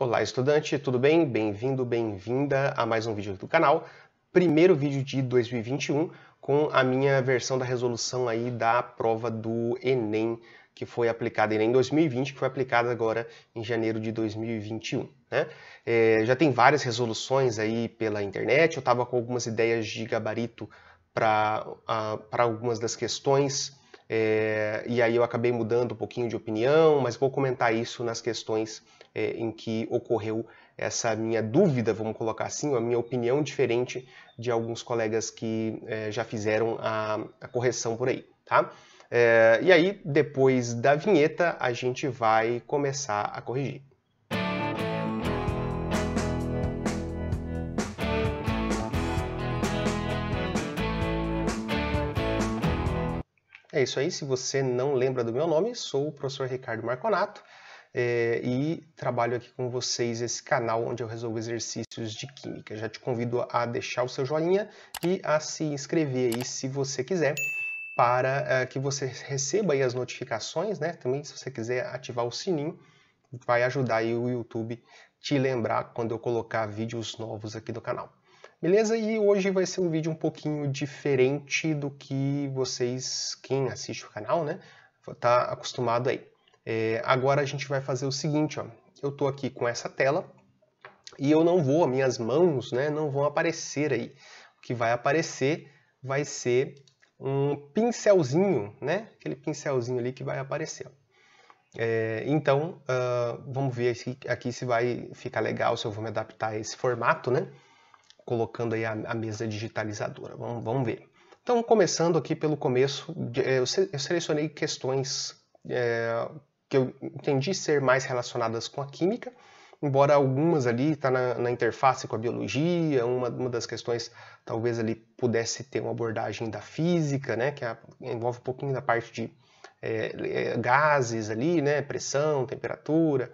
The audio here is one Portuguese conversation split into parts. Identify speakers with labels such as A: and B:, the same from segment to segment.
A: Olá, estudante, tudo bem? Bem-vindo, bem-vinda a mais um vídeo do canal. Primeiro vídeo de 2021 com a minha versão da resolução aí da prova do Enem, que foi aplicada em 2020, que foi aplicada agora em janeiro de 2021. Né? É, já tem várias resoluções aí pela internet, eu estava com algumas ideias de gabarito para algumas das questões, é, e aí eu acabei mudando um pouquinho de opinião, mas vou comentar isso nas questões é, em que ocorreu essa minha dúvida, vamos colocar assim, a minha opinião diferente de alguns colegas que é, já fizeram a, a, correção por aí, tá? É, e aí, depois da vinheta, a gente vai começar a corrigir. É isso aí, se você não lembra do meu nome, sou o professor Ricardo Marconato é, e trabalho aqui com vocês esse canal onde eu resolvo exercícios de química. Já te convido a deixar o seu joinha e a se inscrever aí se você quiser para é, que você receba as notificações, né? Também se você quiser ativar o sininho, vai ajudar o YouTube te lembrar quando eu colocar vídeos novos aqui do canal. Beleza? E hoje vai ser um vídeo um pouquinho diferente do que vocês, quem assiste o canal, né, tá acostumado aí. É, agora a gente vai fazer o seguinte, ó. eu estou aqui com essa tela e eu não vou, minhas mãos né, não vão aparecer aí. O que vai aparecer vai ser um pincelzinho, né? aquele pincelzinho ali que vai aparecer. É, então, uh, vamos ver aqui, aqui, se vai ficar legal, se eu vou me adaptar a esse formato, né? colocando aí a, a mesa digitalizadora, vamos, vamos ver. Então, começando aqui pelo começo, eu selecionei questões é, que eu entendi ser mais relacionadas com a química, embora algumas ali está na, na, interface com a biologia, uma, uma das questões talvez ali pudesse ter uma abordagem da física, né, que é a, envolve um pouquinho da parte de é, é, gases ali, né, pressão, temperatura.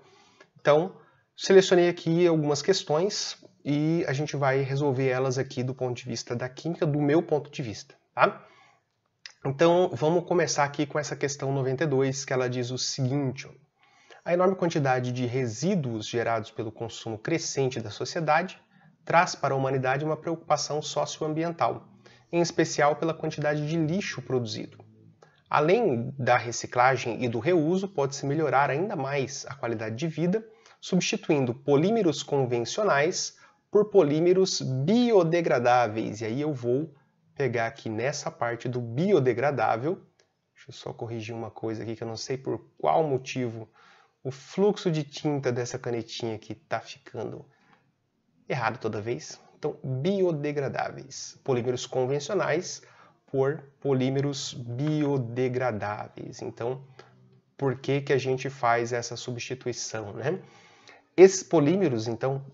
A: Então, selecionei aqui algumas questões e a gente vai resolver elas aqui do ponto de vista da química, do meu ponto de vista, tá? Então, vamos começar aqui com essa questão 92, que ela diz o seguinte: A enorme quantidade de resíduos gerados pelo consumo crescente da sociedade traz para a humanidade uma preocupação socioambiental, em especial pela quantidade de lixo produzido. Além da reciclagem e do reuso, pode-se melhorar ainda mais a qualidade de vida, substituindo polímeros convencionais por polímeros biodegradáveis. E aí eu vou pegar aqui nessa parte do biodegradável. Deixa eu só corrigir uma coisa aqui que eu não sei por qual motivo o fluxo de tinta dessa canetinha aqui está ficando errado toda vez. Então, biodegradáveis, polímeros convencionais por polímeros biodegradáveis. Então, por que, que a gente faz essa substituição, né? Esses polímeros, então,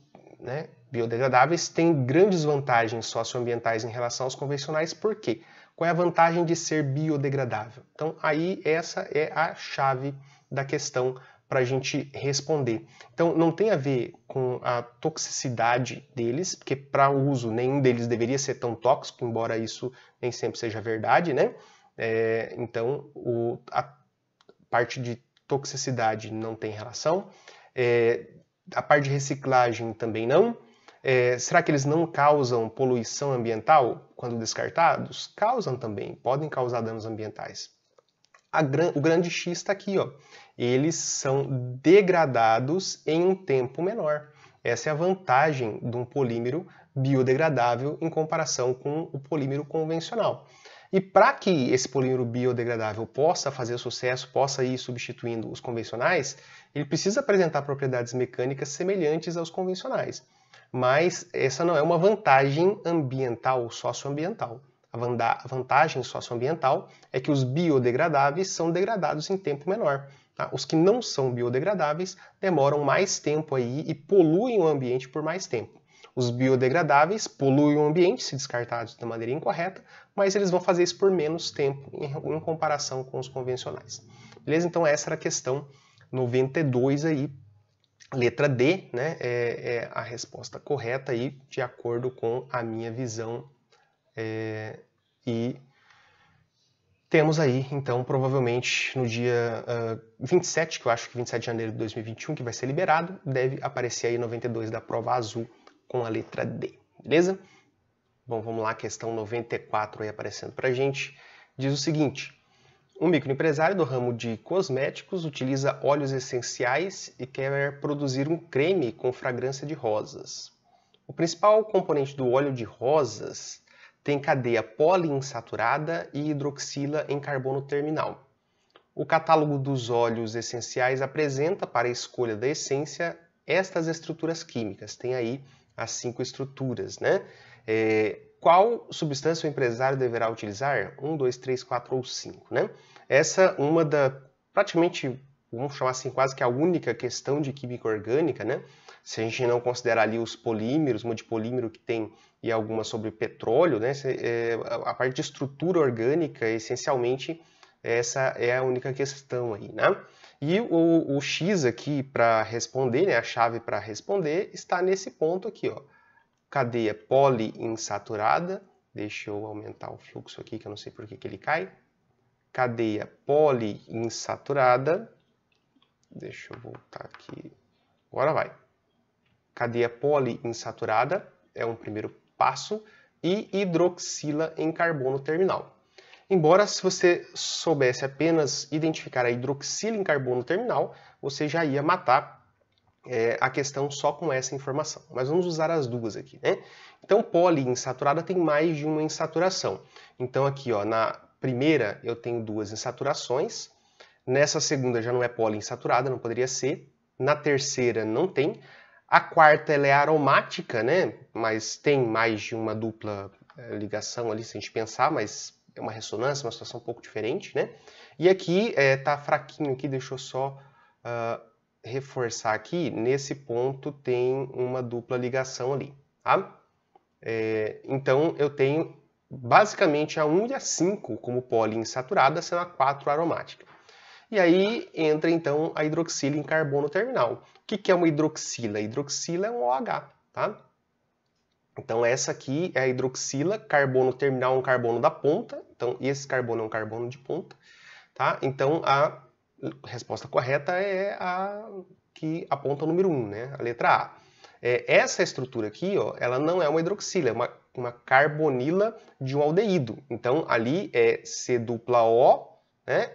A: né, biodegradáveis têm grandes vantagens socioambientais em relação aos convencionais, por quê? Qual é a vantagem de ser biodegradável? Então, aí essa é a chave da questão para a gente responder. Então, não tem a ver com a toxicidade deles, porque para uso nenhum deles deveria ser tão tóxico, embora isso nem sempre seja verdade, né? É, então, o, a parte de toxicidade não tem relação. É, a parte de reciclagem também não? É, será que eles não causam poluição ambiental quando descartados? Causam também, podem causar danos ambientais. Gran, o grande X está aqui, ó. eles são degradados em um tempo menor. Essa é a vantagem de um polímero biodegradável em comparação com o polímero convencional. E para que esse polímero biodegradável possa fazer sucesso, possa ir substituindo os convencionais, ele precisa apresentar propriedades mecânicas semelhantes aos convencionais. Mas essa não é uma vantagem ambiental ou socioambiental. A vantagem socioambiental é que os biodegradáveis são degradados em tempo menor. Tá? Os que não são biodegradáveis demoram mais tempo aí e poluem o ambiente por mais tempo. Os biodegradáveis poluem o ambiente se descartados da maneira incorreta, mas eles vão fazer isso por menos tempo em, em comparação com os convencionais. Beleza? Então essa era a questão 92 aí, letra D, né? É, é a resposta correta aí, de acordo com a minha visão. É, e temos aí, então, provavelmente no dia uh, ah, 27, que eu acho que 27 de janeiro de 2021, que vai ser liberado, deve aparecer aí 92 da prova azul com a letra D, beleza? Bom, vamos lá, questão 94 aí aparecendo para gente. Diz o seguinte, um microempresário do ramo de cosméticos utiliza óleos essenciais e quer produzir um creme com fragrância de rosas. O principal componente do óleo de rosas tem cadeia poliinsaturada e hidroxila em carbono terminal. O catálogo dos óleos essenciais apresenta para a escolha da essência estas estruturas químicas. Tem aí as cinco estruturas, né? É, qual substância o empresário deverá utilizar? Um, dois, três, quatro ou cinco, né? Essa uma da praticamente, vamos chamar assim, quase que a única questão de química orgânica, né? Se a gente não considerar ali os polímeros, multipolímero que tem e alguma sobre petróleo, né? É, a parte de estrutura orgânica, essencialmente, essa é a única questão aí, né? E o, o x aqui para responder, né, a chave para responder, está nesse ponto aqui, ó, cadeia poliinsaturada, deixa eu aumentar o fluxo aqui que eu não sei por que, que ele cai, cadeia poliinsaturada, deixa eu voltar aqui, agora vai, cadeia poliinsaturada é um primeiro passo, e hidroxila em carbono terminal. Embora se você soubesse apenas identificar a hidroxila em carbono terminal, você já ia matar é, a questão só com essa informação. Mas vamos usar as duas aqui, né? Então, poliinsaturada tem mais de uma insaturação. Então, aqui ó, na primeira eu tenho duas insaturações, nessa segunda já não é poliinsaturada, não poderia ser, na terceira não tem, a quarta ela é aromática, né? Mas tem mais de uma dupla é, ligação ali, se a gente pensar, mas é uma ressonância, uma situação um pouco diferente, né? E aqui é, tá fraquinho aqui, deixa eu só uh, reforçar aqui. Nesse ponto tem uma dupla ligação ali, tá? É, então eu tenho basicamente a 1 e a 5 como poliinsaturada, sendo a 4 aromática. E aí entra então a hidroxila em carbono terminal. O que, que é uma hidroxila? A hidroxila é um OH, tá? Então essa aqui é a hidroxila, carbono terminal é um carbono da ponta, então esse carbono é um carbono de ponta, tá? Então a resposta correta é a que aponta o número 1, né? A letra A. É, essa estrutura aqui, ó, ela não é uma hidroxila, é uma, uma carbonila de um aldeído. Então ali é C dupla O, né?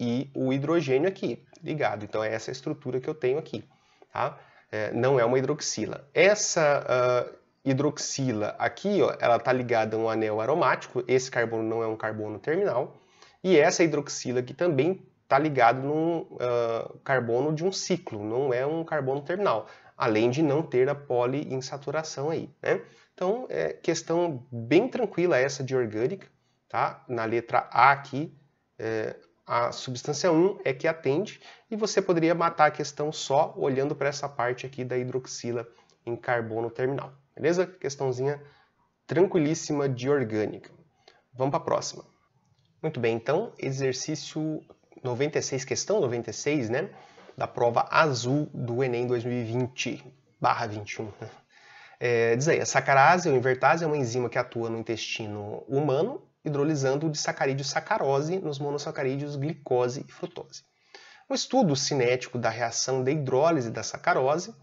A: E o hidrogênio aqui, ligado. Então é essa estrutura que eu tenho aqui, tá? É, não é uma hidroxila. Essa uh, hidroxila aqui, ó, ela está ligada a um anel aromático, esse carbono não é um carbono terminal, e essa hidroxila aqui também está ligada num uh, carbono de um ciclo, não é um carbono terminal, além de não ter a poliinsaturação aí, né? Então, é questão bem tranquila essa de orgânica, tá? Na letra A aqui, é, a substância 1 é que atende, e você poderia matar a questão só olhando para essa parte aqui da hidroxila em carbono terminal. Beleza? Questãozinha tranquilíssima de orgânica. Vamos para a próxima. Muito bem, então, exercício 96, questão 96, né? Da prova azul do Enem 2020, barra 21. É, diz aí, a sacarase ou invertase é uma enzima que atua no intestino humano, hidrolisando o disacarídeo sacarose nos monossacarídeos glicose e frutose. Um estudo cinético da reação de hidrólise da sacarose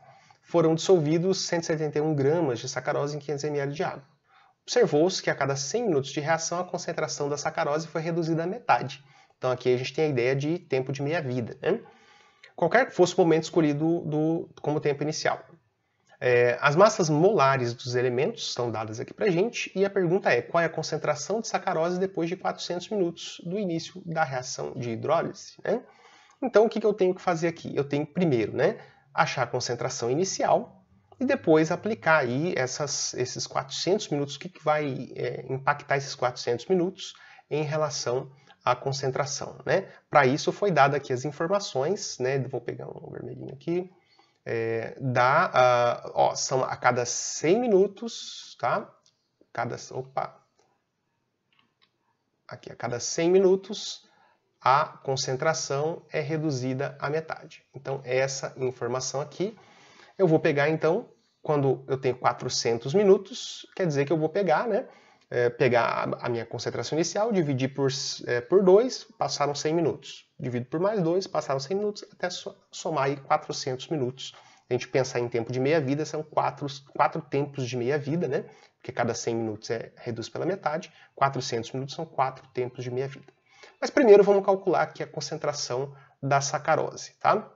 A: foram dissolvidos 171 gramas de sacarose em 500 ml de água. Observou-se que a cada 100 minutos de reação a concentração da sacarose foi reduzida à metade. Então aqui a gente tem a ideia de tempo de meia-vida. Né? Qualquer que fosse o momento escolhido do, como tempo inicial. É, as massas molares dos elementos são dadas aqui para gente e a pergunta é qual é a concentração de sacarose depois de 400 minutos do início da reação de hidrólise. Né? Então o que, que eu tenho que fazer aqui? Eu tenho primeiro, né, achar a concentração inicial e depois aplicar aí essas, esses 400 minutos, o que, que vai é, impactar esses 400 minutos em relação à concentração. Né? Para isso foi dada aqui as informações, né? vou pegar um vermelhinho aqui, é, dá, uh, ó, são a cada 100 minutos, tá? Cada, opa, aqui a cada 100 minutos a concentração é reduzida à metade. Então, essa informação aqui eu vou pegar, então, quando eu tenho 400 minutos, quer dizer que eu vou pegar, né? É, pegar a minha concentração inicial, dividir por, é, por 2, passaram 100 minutos. Divido por mais 2, passaram 100 minutos, até somar aí 400 minutos. A gente pensar em tempo de meia-vida, são quatro, quatro tempos de meia-vida, né? Porque cada 100 minutos é reduz pela metade. 400 minutos são quatro tempos de meia-vida. Mas primeiro vamos calcular aqui a concentração da sacarose, tá?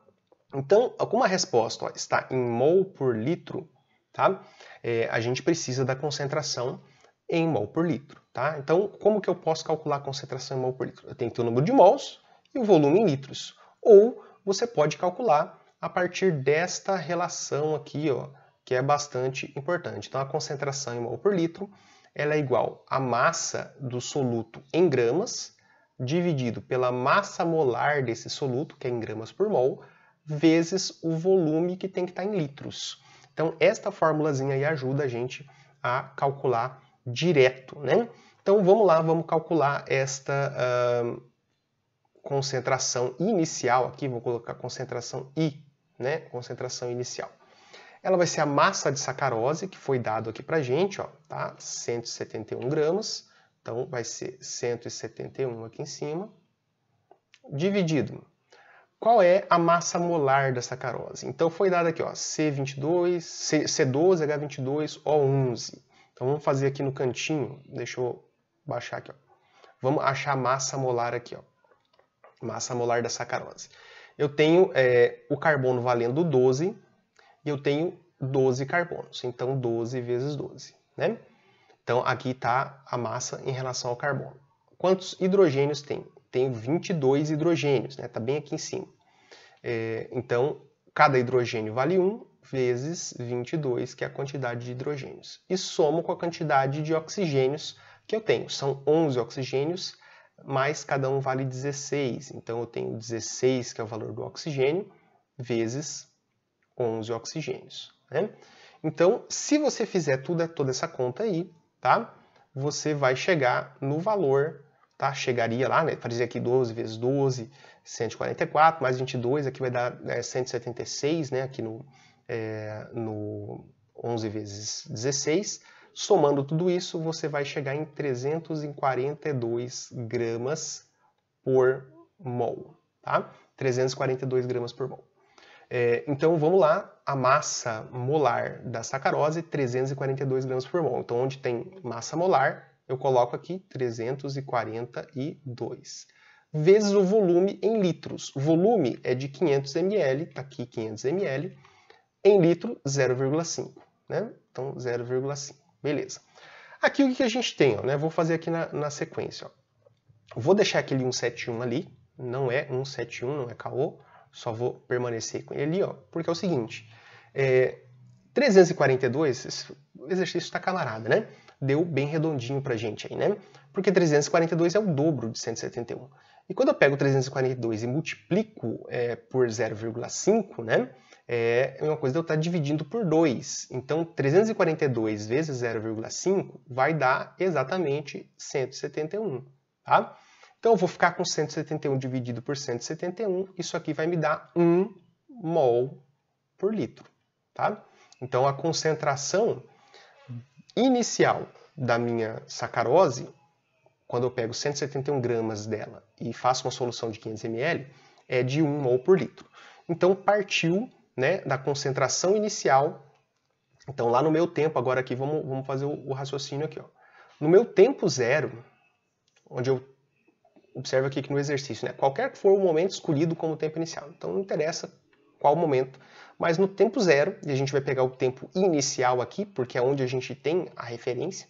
A: Então, como a resposta ó, está em mol por litro, tá? É, a gente precisa da concentração em mol por litro, tá? Então, como que eu posso calcular a concentração em mol por litro? Eu tenho que ter o número de mols e o volume em litros. Ou você pode calcular a partir desta relação aqui, ó, que é bastante importante. Então, a concentração em mol por litro ela é igual à massa do soluto em gramas dividido pela massa molar desse soluto, que é em gramas por mol, vezes o volume que tem que estar tá em litros. Então, esta formulazinha aí ajuda a gente a calcular direto, né? Então, vamos lá, vamos calcular esta uh, concentração inicial aqui, vou colocar concentração I, né? Concentração inicial. Ela vai ser a massa de sacarose, que foi dado aqui pra gente, ó, tá? 171 gramas então, vai ser 171 aqui em cima, dividido. Qual é a massa molar da sacarose? Então, foi dado aqui, ó, C22, C, 22 c H22, O11. Então, vamos fazer aqui no cantinho, deixa eu baixar aqui, ó. Vamos achar a massa molar aqui, ó. Massa molar da sacarose. Eu tenho é, o carbono valendo 12 e eu tenho 12 carbonos. Então, 12 vezes 12, né? Então aqui está a massa em relação ao carbono. Quantos hidrogênios tem? Tenho 22 hidrogênios, está né? Tá bem aqui em cima. É, então, cada hidrogênio vale 1 vezes 22, que é a quantidade de hidrogênios. E somo com a quantidade de oxigênios que eu tenho. São 11 oxigênios, mais cada um vale 16. Então, eu tenho 16, que é o valor do oxigênio, vezes 11 oxigênios. Né? Então, se você fizer toda essa conta aí, tá? Você vai chegar no valor, tá? Chegaria lá, né? Fazia aqui 12 vezes 12, 144, mais 22, aqui vai dar é, né, 176, né? Aqui no, é, no 11 vezes 16. Somando tudo isso, você vai chegar em 342 gramas por mol, tá? 342 gramas por mol. É, então vamos lá, a massa molar da sacarose, 342 gramas por mol. Então onde tem massa molar, eu coloco aqui 342 vezes o volume em litros. O volume é de 500 ml, está aqui 500 ml, em litro 0,5. Né? Então 0,5, beleza. Aqui o que a gente tem, ó, né? vou fazer aqui na, na sequência. Ó. Vou deixar aquele 171 ali, não é 171, não é caô. Só vou permanecer com ele ali, ó, porque é o seguinte, é, 342, esse exercício está camarada, né? Deu bem redondinho a gente aí, né? Porque 342 é o dobro de 171. E quando eu pego 342 e multiplico é, por 0,5, né? É, é uma coisa de eu estar tá dividindo por 2. Então, 342 vezes 0,5 vai dar exatamente 171, tá? Então eu vou ficar com 171 dividido por 171, isso aqui vai me dar 1 mol por litro, tá? Então a concentração inicial da minha sacarose, quando eu pego 171 gramas dela e faço uma solução de 500 ml, é de 1 mol por litro. Então partiu né, da concentração inicial. Então lá no meu tempo, agora aqui vamos, vamos fazer o, o raciocínio aqui. Ó. No meu tempo zero, onde eu observa aqui que no exercício, né, qualquer que for o momento escolhido como tempo inicial. Então não interessa qual momento, mas no tempo zero, e a gente vai pegar o tempo inicial aqui, porque é onde a gente tem a referência,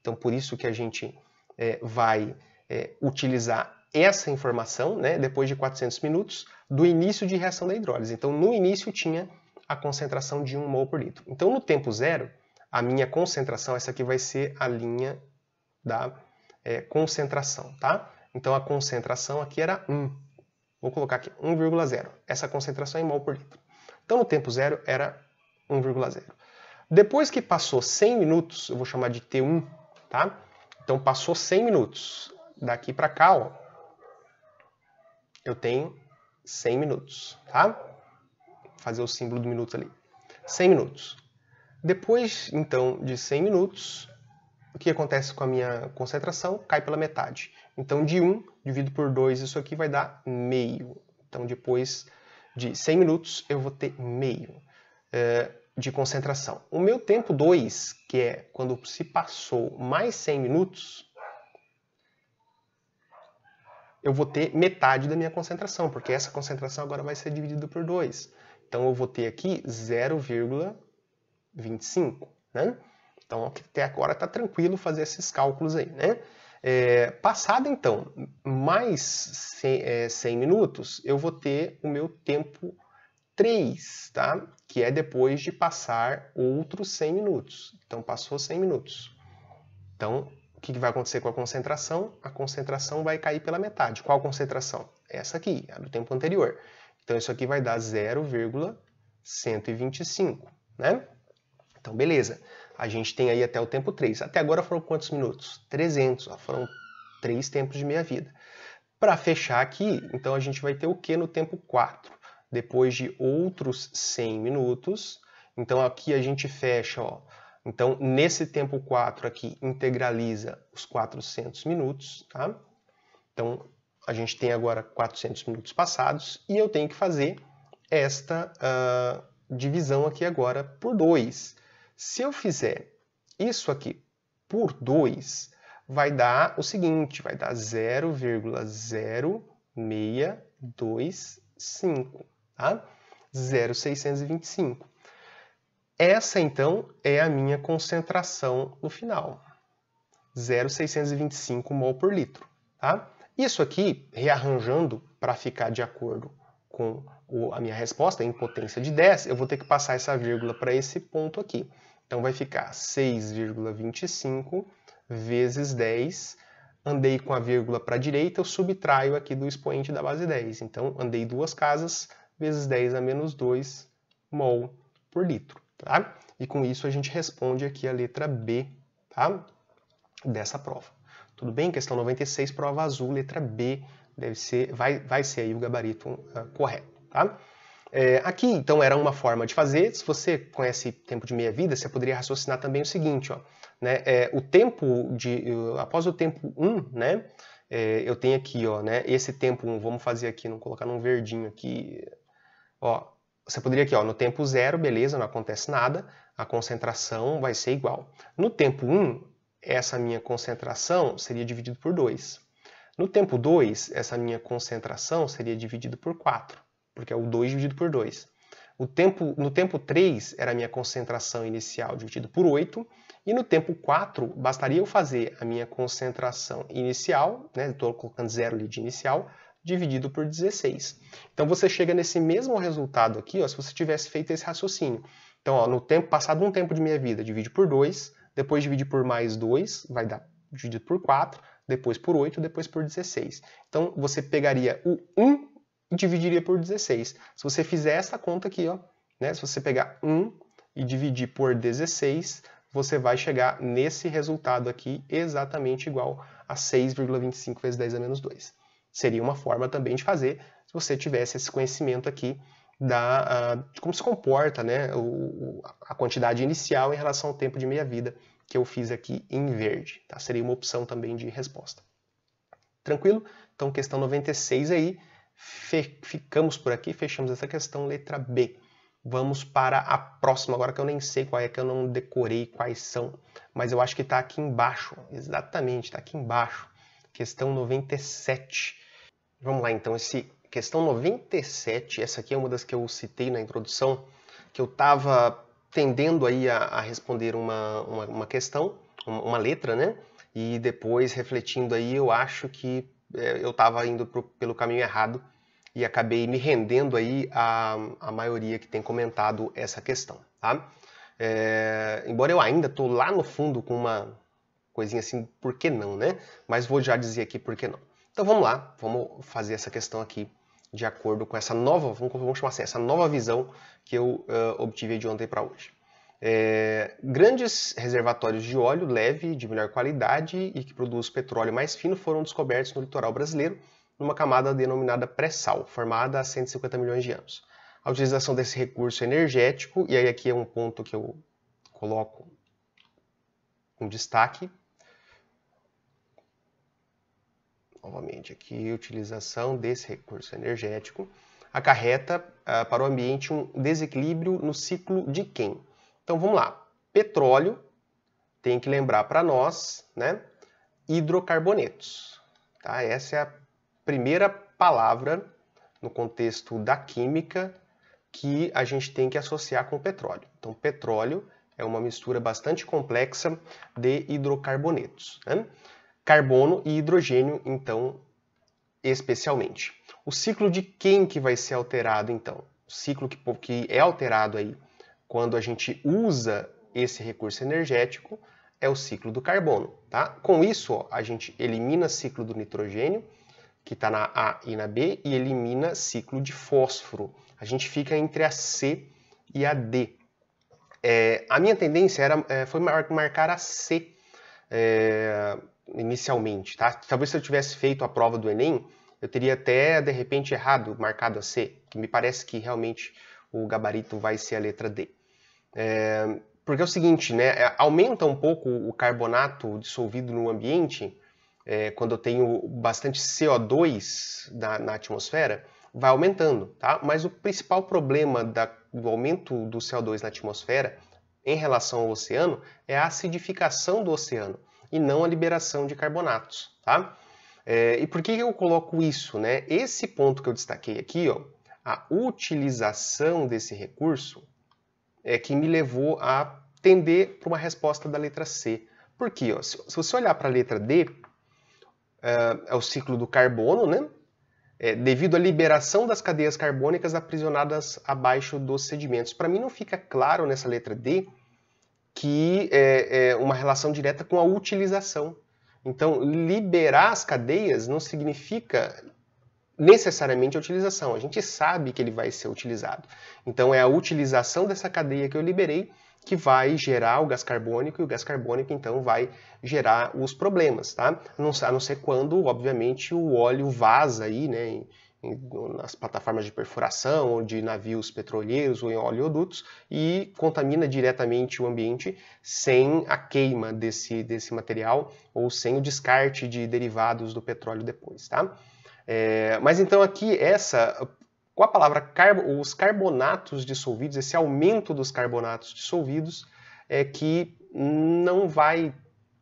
A: então por isso que a gente é, vai é, utilizar essa informação, né, depois de 400 minutos, do início de reação da hidrólise. Então no início tinha a concentração de 1 mol por litro. Então no tempo zero, a minha concentração, essa aqui vai ser a linha da é, concentração, tá? Então a concentração aqui era 1. Vou colocar aqui 1,0. Essa concentração é em mol por litro. Então no tempo zero era 1,0. Depois que passou 100 minutos, eu vou chamar de T1, tá? Então passou 100 minutos. Daqui para cá, ó, eu tenho 100 minutos, tá? Vou fazer o símbolo do minuto ali. 100 minutos. Depois, então, de 100 minutos, o que acontece com a minha concentração? Cai pela metade. Então, de 1 dividido por 2, isso aqui vai dar meio. Então, depois de 100 minutos, eu vou ter meio é, de concentração. O meu tempo 2, que é quando se passou mais 100 minutos, eu vou ter metade da minha concentração, porque essa concentração agora vai ser dividida por 2. Então, eu vou ter aqui 0,25, né? Então, até agora está tranquilo fazer esses cálculos aí, né? É, passado então mais 100, é, 100 minutos, eu vou ter o meu tempo 3, tá? que é depois de passar outros 100 minutos. Então, passou 100 minutos. Então, o que vai acontecer com a concentração? A concentração vai cair pela metade. Qual concentração? Essa aqui, a do tempo anterior. Então, isso aqui vai dar 0,125, né? Então, beleza. A gente tem aí até o tempo 3. Até agora foram quantos minutos? 300. Ó, foram três tempos de meia-vida. Para fechar aqui, então a gente vai ter o que no tempo 4? Depois de outros 100 minutos. Então aqui a gente fecha, ó. Então nesse tempo 4 aqui integraliza os 400 minutos, tá? Então a gente tem agora 400 minutos passados e eu tenho que fazer esta uh, divisão aqui agora por 2. Se eu fizer isso aqui por 2, vai dar o seguinte, vai dar 0,0625, tá? 0,625. Essa, então, é a minha concentração no final. 0,625 mol por litro, tá? Isso aqui, rearranjando para ficar de acordo com a minha resposta, em potência de 10, eu vou ter que passar essa vírgula para esse ponto aqui. Então vai ficar 6,25 vezes 10. Andei com a vírgula para a direita, eu subtraio aqui do expoente da base 10. Então andei duas casas, vezes 10 a menos 2 mol por litro. Tá? E com isso a gente responde aqui a letra B tá? dessa prova. Tudo bem? Questão 96, prova azul, letra B, deve ser, vai, vai ser aí o gabarito uh, correto. Tá? É, aqui, então, era uma forma de fazer. Se você conhece tempo de meia-vida, você poderia raciocinar também o seguinte, ó, né, é, o tempo de, após o tempo 1, né, é, eu tenho aqui, ó, né, esse tempo 1, vamos fazer aqui, não colocar num verdinho aqui, ó, você poderia aqui, ó, no tempo 0, beleza, não acontece nada, a concentração vai ser igual. No tempo 1, essa minha concentração seria dividido por 2. No tempo 2, essa minha concentração seria dividido por 4 porque é o 2 dividido por 2. O tempo, no tempo 3 era a minha concentração inicial dividido por 8, e no tempo 4 bastaria eu fazer a minha concentração inicial, né, estou colocando zero ali de inicial, dividido por 16. Então você chega nesse mesmo resultado aqui, ó, se você tivesse feito esse raciocínio. Então, ó, no tempo passado um tempo de minha vida, divide por 2, depois divide por mais 2, vai dar dividido por 4, depois por 8, depois por 16. Então você pegaria o 1 e dividiria por 16. Se você fizer essa conta aqui, ó, né, se você pegar 1 e dividir por 16, você vai chegar nesse resultado aqui exatamente igual a 6,25 vezes 10 a menos 2. Seria uma forma também de fazer se você tivesse esse conhecimento aqui da, uh, de como se comporta né, o, a quantidade inicial em relação ao tempo de meia-vida que eu fiz aqui em verde. Tá? Seria uma opção também de resposta. Tranquilo? Então, questão 96 aí ficamos por aqui, fechamos essa questão, letra B. Vamos para a próxima, agora que eu nem sei qual é, que eu não decorei quais são, mas eu acho que está aqui embaixo, exatamente, está aqui embaixo, questão 97. Vamos lá então, esse questão 97, essa aqui é uma das que eu citei na introdução, que eu estava tendendo aí a, a responder uma, uma, uma questão, uma letra, né? E depois, refletindo aí, eu acho que é, eu estava indo pro, pelo caminho errado e acabei me rendendo aí a, a maioria que tem comentado essa questão, tá? É, embora eu ainda estou lá no fundo com uma coisinha assim, por que não, né? Mas vou já dizer aqui por que não. Então vamos lá, vamos fazer essa questão aqui de acordo com essa nova, vamos, chamar assim, essa nova visão que eu uh, obtive de ontem para hoje. É, grandes reservatórios de óleo leve de melhor qualidade e que produz petróleo mais fino foram descobertos no litoral brasileiro numa camada denominada pré-sal, formada há 150 milhões de anos. A utilização desse recurso energético, e aí aqui é um ponto que eu coloco um destaque. Novamente aqui, utilização desse recurso energético acarreta ah, para o ambiente um desequilíbrio no ciclo de quem? Então vamos lá. Petróleo tem que lembrar para nós, né? Hidrocarbonetos. Tá? Essa é a primeira palavra no contexto da química que a gente tem que associar com petróleo. Então, petróleo é uma mistura bastante complexa de hidrocarbonetos. Né? Carbono e hidrogênio, então, especialmente. O ciclo de quem que vai ser alterado, então? O ciclo que, que é alterado aí quando a gente usa esse recurso energético é o ciclo do carbono. Tá? Com isso, ó, a gente elimina o ciclo do nitrogênio, que está na A e na B, e elimina ciclo de fósforo. A gente fica entre a C e a D. É, a minha tendência era, é, foi marcar a C é, inicialmente, tá? Talvez se eu tivesse feito a prova do Enem, eu teria até, de repente, errado, marcado a C, que me parece que realmente o gabarito vai ser a letra D. É, porque é o seguinte, né? É, aumenta um pouco o carbonato dissolvido no ambiente, é, quando eu tenho bastante CO2 na, na, atmosfera, vai aumentando, tá? Mas o principal problema da, do aumento do CO2 na atmosfera em relação ao oceano é a acidificação do oceano e não a liberação de carbonatos, tá? É, e por que eu coloco isso, né? Esse ponto que eu destaquei aqui, ó, a utilização desse recurso é que me levou a tender para uma resposta da letra C. Por quê? Ó, se, se você olhar para a letra D, é, é o ciclo do carbono, né? É, devido à liberação das cadeias carbônicas aprisionadas abaixo dos sedimentos. Para mim não fica claro nessa letra D que é, é uma relação direta com a utilização. Então, liberar as cadeias não significa necessariamente a utilização. A gente sabe que ele vai ser utilizado. Então, é a utilização dessa cadeia que eu liberei que vai gerar o gás carbônico e o gás carbônico então vai gerar os problemas, tá? A não, a não ser quando, obviamente, o óleo vaza aí, né? Em, nas plataformas de perfuração ou de navios petroleiros ou em oleodutos e contamina diretamente o ambiente sem a queima desse, desse material ou sem o descarte de derivados do petróleo depois, tá? É, mas então aqui essa com a palavra carbo, os carbonatos dissolvidos, esse aumento dos carbonatos dissolvidos, é que não vai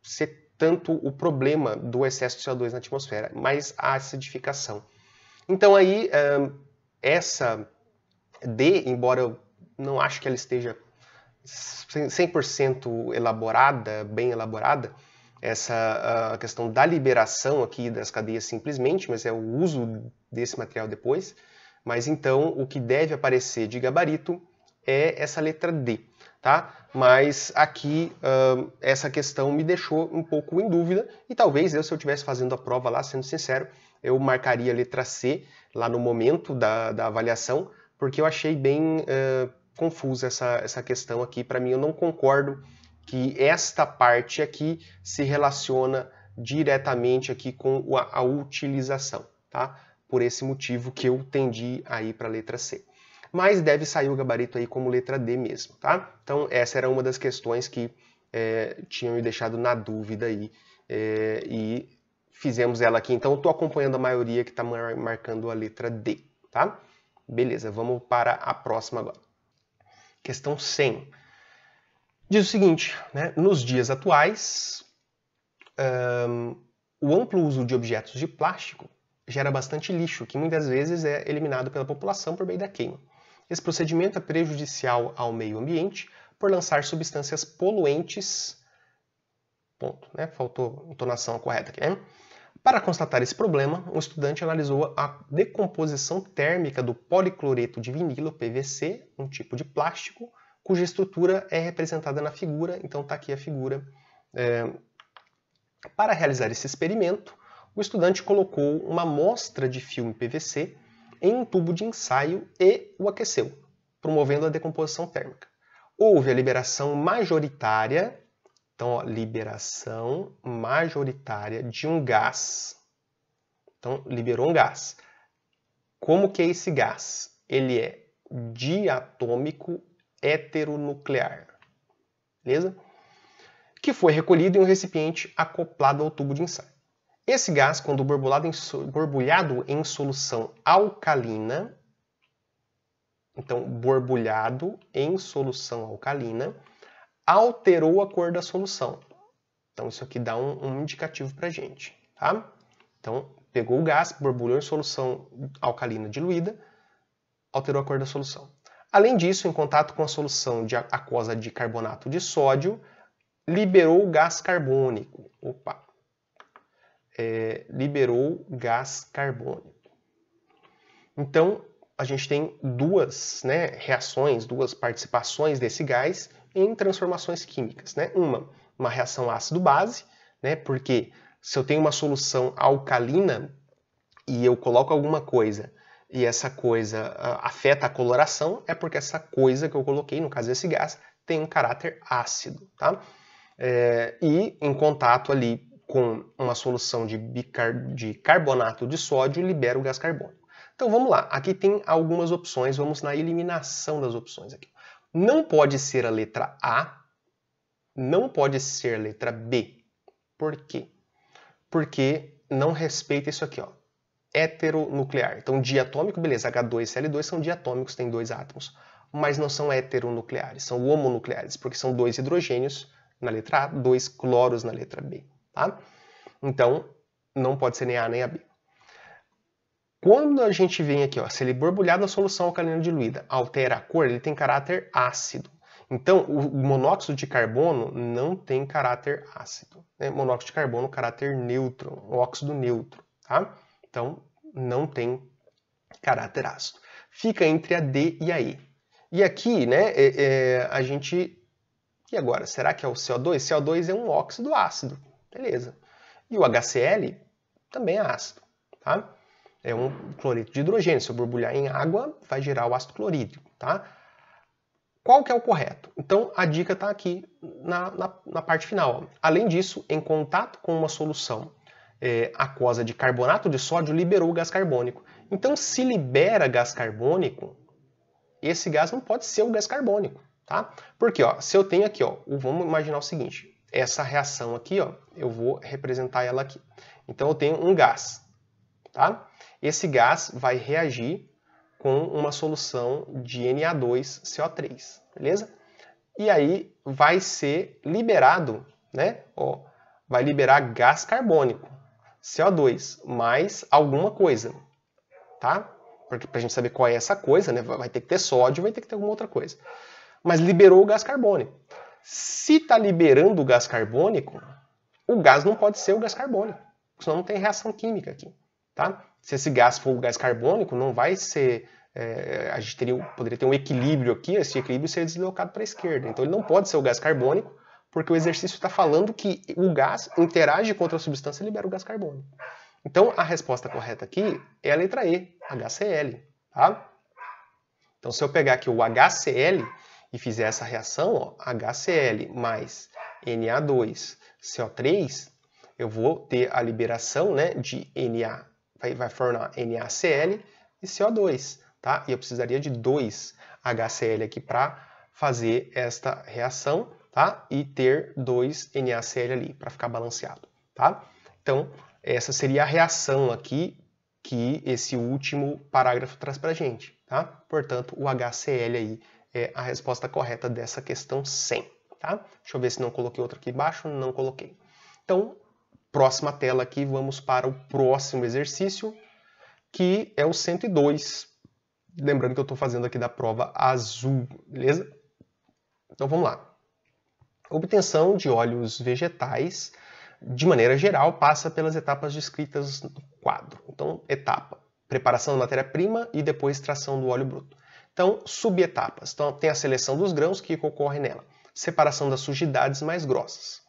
A: ser tanto o problema do excesso de CO2 na atmosfera, mas a acidificação. Então aí, essa D, embora eu não acho que ela esteja 100% elaborada, bem elaborada, essa questão da liberação aqui das cadeias simplesmente, mas é o uso desse material depois, mas então o que deve aparecer de gabarito é essa letra D, tá? Mas aqui uh, essa questão me deixou um pouco em dúvida e talvez eu, se eu estivesse fazendo a prova lá, sendo sincero, eu marcaria a letra C lá no momento da, da avaliação, porque eu achei bem uh, confusa essa, essa questão aqui. Para mim, eu não concordo que esta parte aqui se relaciona diretamente aqui com a, a utilização, tá? por esse motivo que eu tendi a ir para a letra C. Mas deve sair o gabarito aí como letra D mesmo, tá? Então essa era uma das questões que é, tinham me deixado na dúvida aí é, e fizemos ela aqui. Então eu estou acompanhando a maioria que está mar marcando a letra D, tá? Beleza, vamos para a próxima agora. Questão 100. Diz o seguinte, né? nos dias atuais, um, o amplo uso de objetos de plástico gera bastante lixo, que muitas vezes é eliminado pela população por meio da queima. Esse procedimento é prejudicial ao meio ambiente por lançar substâncias poluentes. Ponto, né? Faltou entonação correta aqui, né? Para constatar esse problema, um estudante analisou a decomposição térmica do policloreto de vinilo, PVC, um tipo de plástico, cuja estrutura é representada na figura, então está aqui a figura. É... Para realizar esse experimento, o estudante colocou uma amostra de filme PVC em um tubo de ensaio e o aqueceu, promovendo a decomposição térmica. Houve a liberação majoritária, então, ó, liberação majoritária de um gás. Então, liberou um gás. Como que é esse gás? Ele é diatômico heteronuclear. Beleza? Que foi recolhido em um recipiente acoplado ao tubo de ensaio. Esse gás, quando borbulhado em solução alcalina, então borbulhado em solução alcalina, alterou a cor da solução. Então isso aqui dá um, um indicativo para gente, tá? Então pegou o gás, borbulhou em solução alcalina diluída, alterou a cor da solução. Além disso, em contato com a solução de aquosa de carbonato de sódio, liberou o gás carbônico. Opa, é, liberou gás carbônico. Então, a gente tem duas né, reações, duas participações desse gás em transformações químicas. Né? Uma, uma reação ácido-base, né? porque se eu tenho uma solução alcalina e eu coloco alguma coisa e essa coisa ah, afeta a coloração, é porque essa coisa que eu coloquei, no caso desse gás, tem um caráter ácido. Tá? É, e em contato ali com uma solução de, bicar... de carbonato de sódio libera o gás carbônico. Então vamos lá, aqui tem algumas opções, vamos na eliminação das opções aqui. Não pode ser a letra A, não pode ser a letra B. Por quê? Porque não respeita isso aqui, ó. Heteronuclear. Então, diatômico, beleza, h 2 Cl 2 são diatômicos, tem dois átomos, mas não são heteronucleares, são homonucleares, porque são dois hidrogênios na letra A, dois cloros na letra B tá? Então, não pode ser nem A nem B. Quando a gente vem aqui, ó, se ele borbulhar na solução alcalina diluída, altera a cor, ele tem caráter ácido. Então, o monóxido de carbono não tem caráter ácido. Né? Monóxido de carbono, caráter neutro, óxido neutro. Tá? Então, não tem caráter ácido. Fica entre a D e a E. E aqui, né, é, é, a gente... E agora, será que é o CO2? CO2 é um óxido ácido. Beleza. E o HCl também é ácido, tá? É um cloreto de hidrogênio. Se eu borbulhar em água, vai gerar o ácido clorídrico, tá? Qual que é o correto? Então, a dica está aqui na, na, na, parte final. Além disso, em contato com uma solução é, aquosa de carbonato de sódio, liberou gás carbônico. Então, se libera gás carbônico, esse gás não pode ser o gás carbônico, tá? Porque, ó, se eu tenho aqui, ó, vamos imaginar o seguinte, essa reação aqui, ó, eu vou representar ela aqui. Então eu tenho um gás, tá? Esse gás vai reagir com uma solução de Na2CO3, beleza? E aí vai ser liberado, né? Ó, vai liberar gás carbônico, CO2, mais alguma coisa, tá? Porque para a gente saber qual é essa coisa, né? Vai ter que ter sódio, vai ter que ter alguma outra coisa. Mas liberou o gás carbônico. Se está liberando o gás carbônico, o gás não pode ser o gás carbônico, senão não tem reação química aqui. Tá? Se esse gás for o gás carbônico, não vai ser. É, a gente teria, poderia ter um equilíbrio aqui, esse equilíbrio seria deslocado para a esquerda. Então ele não pode ser o gás carbônico, porque o exercício está falando que o gás interage com outra substância e libera o gás carbônico. Então a resposta correta aqui é a letra E, HCl. Tá? Então se eu pegar aqui o HCl, e fizer essa reação, ó, HCl mais Na2CO3, eu vou ter a liberação né, de Na, vai, vai formar NaCl e CO2, tá? E eu precisaria de 2 HCl aqui para fazer esta reação, tá? E ter 2 NaCl ali para ficar balanceado, tá? Então, essa seria a reação aqui que esse último parágrafo traz para a gente, tá? Portanto, o HCl aí é, a resposta correta dessa questão 100, tá? Deixa eu ver se não coloquei outra aqui embaixo, não coloquei. Então, próxima tela aqui, vamos para o próximo exercício, que é o 102. Lembrando que eu estou fazendo aqui da prova azul, beleza? Então vamos lá. Obtenção de óleos vegetais, de maneira geral, passa pelas etapas descritas no quadro. Então, etapa, preparação da matéria-prima e depois extração do óleo bruto. Então, subetapas. Então, tem a seleção dos grãos que ocorre nela. Separação das sujidades mais grossas.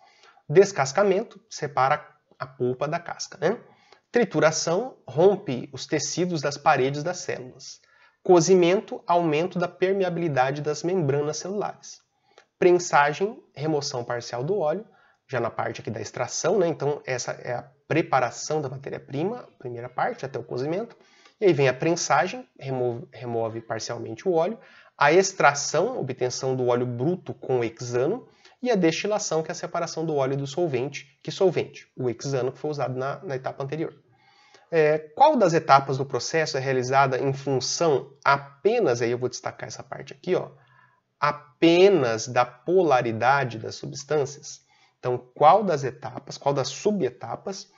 A: Descascamento, separa a polpa da casca. Né? Trituração, rompe os tecidos das paredes das células. Cozimento, aumento da permeabilidade das membranas celulares. Prensagem, remoção parcial do óleo, já na parte aqui da extração, né? então essa é a preparação da matéria-prima, primeira parte, até o cozimento e aí vem a prensagem, remove, remove parcialmente o óleo, a extração, obtenção do óleo bruto com hexano, e a destilação, que é a separação do óleo do solvente, que é solvente, o hexano que foi usado na, na etapa anterior. É, qual das etapas do processo é realizada em função apenas, aí eu vou destacar essa parte aqui, ó, apenas da polaridade das substâncias? Então, qual das etapas, qual das subetapas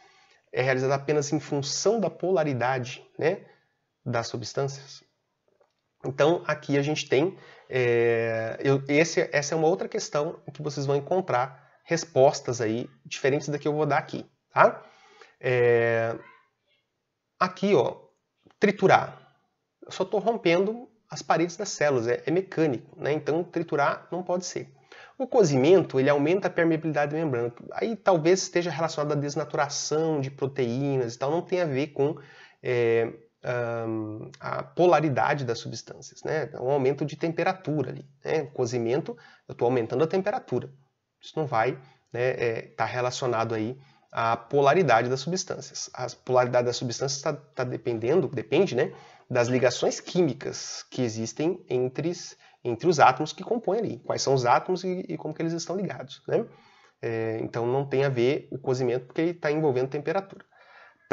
A: é realizada apenas em função da polaridade, né? das substâncias. Então, aqui a gente tem. É, eu, esse, essa é uma outra questão que vocês vão encontrar respostas aí diferentes da que eu vou dar aqui, tá? É, aqui, ó, triturar. Eu só estou rompendo as paredes das células, é, é, mecânico, né? Então, triturar não pode ser. O cozimento, ele aumenta a permeabilidade da membrana. Aí talvez esteja relacionado à desnaturação de proteínas e tal, não tem a ver com é, um, a polaridade das substâncias, né? É um aumento de temperatura ali. Né? Cozimento, eu estou aumentando a temperatura. Isso não vai estar né, é, tá relacionado aí à polaridade das substâncias. A polaridade das substâncias está tá dependendo, depende, né, das ligações químicas que existem entre, entre os átomos que compõem ali. Quais são os átomos e, e como que eles estão ligados, né? É, então não tem a ver o cozimento porque ele está envolvendo temperatura.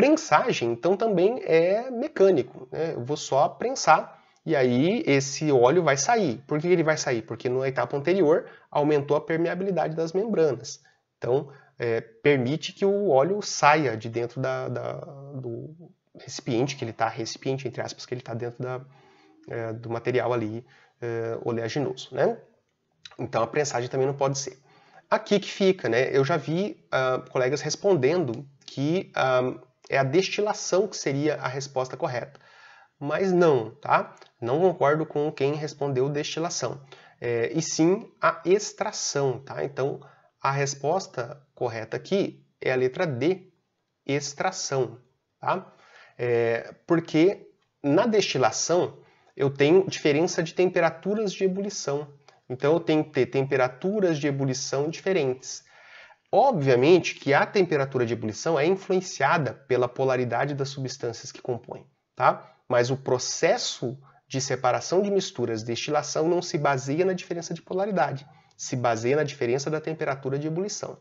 A: Prensagem, então, também é mecânico. Né? Eu vou só prensar e aí esse óleo vai sair. Por que ele vai sair? Porque na etapa anterior aumentou a permeabilidade das membranas. Então, é, permite que o óleo saia de dentro da, da, do recipiente que ele está, recipiente entre aspas, que ele está dentro da, é, do material ali é, oleaginoso. Né? Então, a prensagem também não pode ser. Aqui que fica, né? Eu já vi uh, colegas respondendo que uh, é a destilação que seria a resposta correta. Mas não, tá? Não concordo com quem respondeu destilação. É, e sim a extração, tá? Então, a resposta correta aqui é a letra D, extração, tá? É, porque na destilação eu tenho diferença de temperaturas de ebulição. Então, eu tenho que ter temperaturas de ebulição diferentes. Obviamente que a temperatura de ebulição é influenciada pela polaridade das substâncias que compõem, tá? Mas o processo de separação de misturas, destilação, não se baseia na diferença de polaridade, se baseia na diferença da temperatura de ebulição.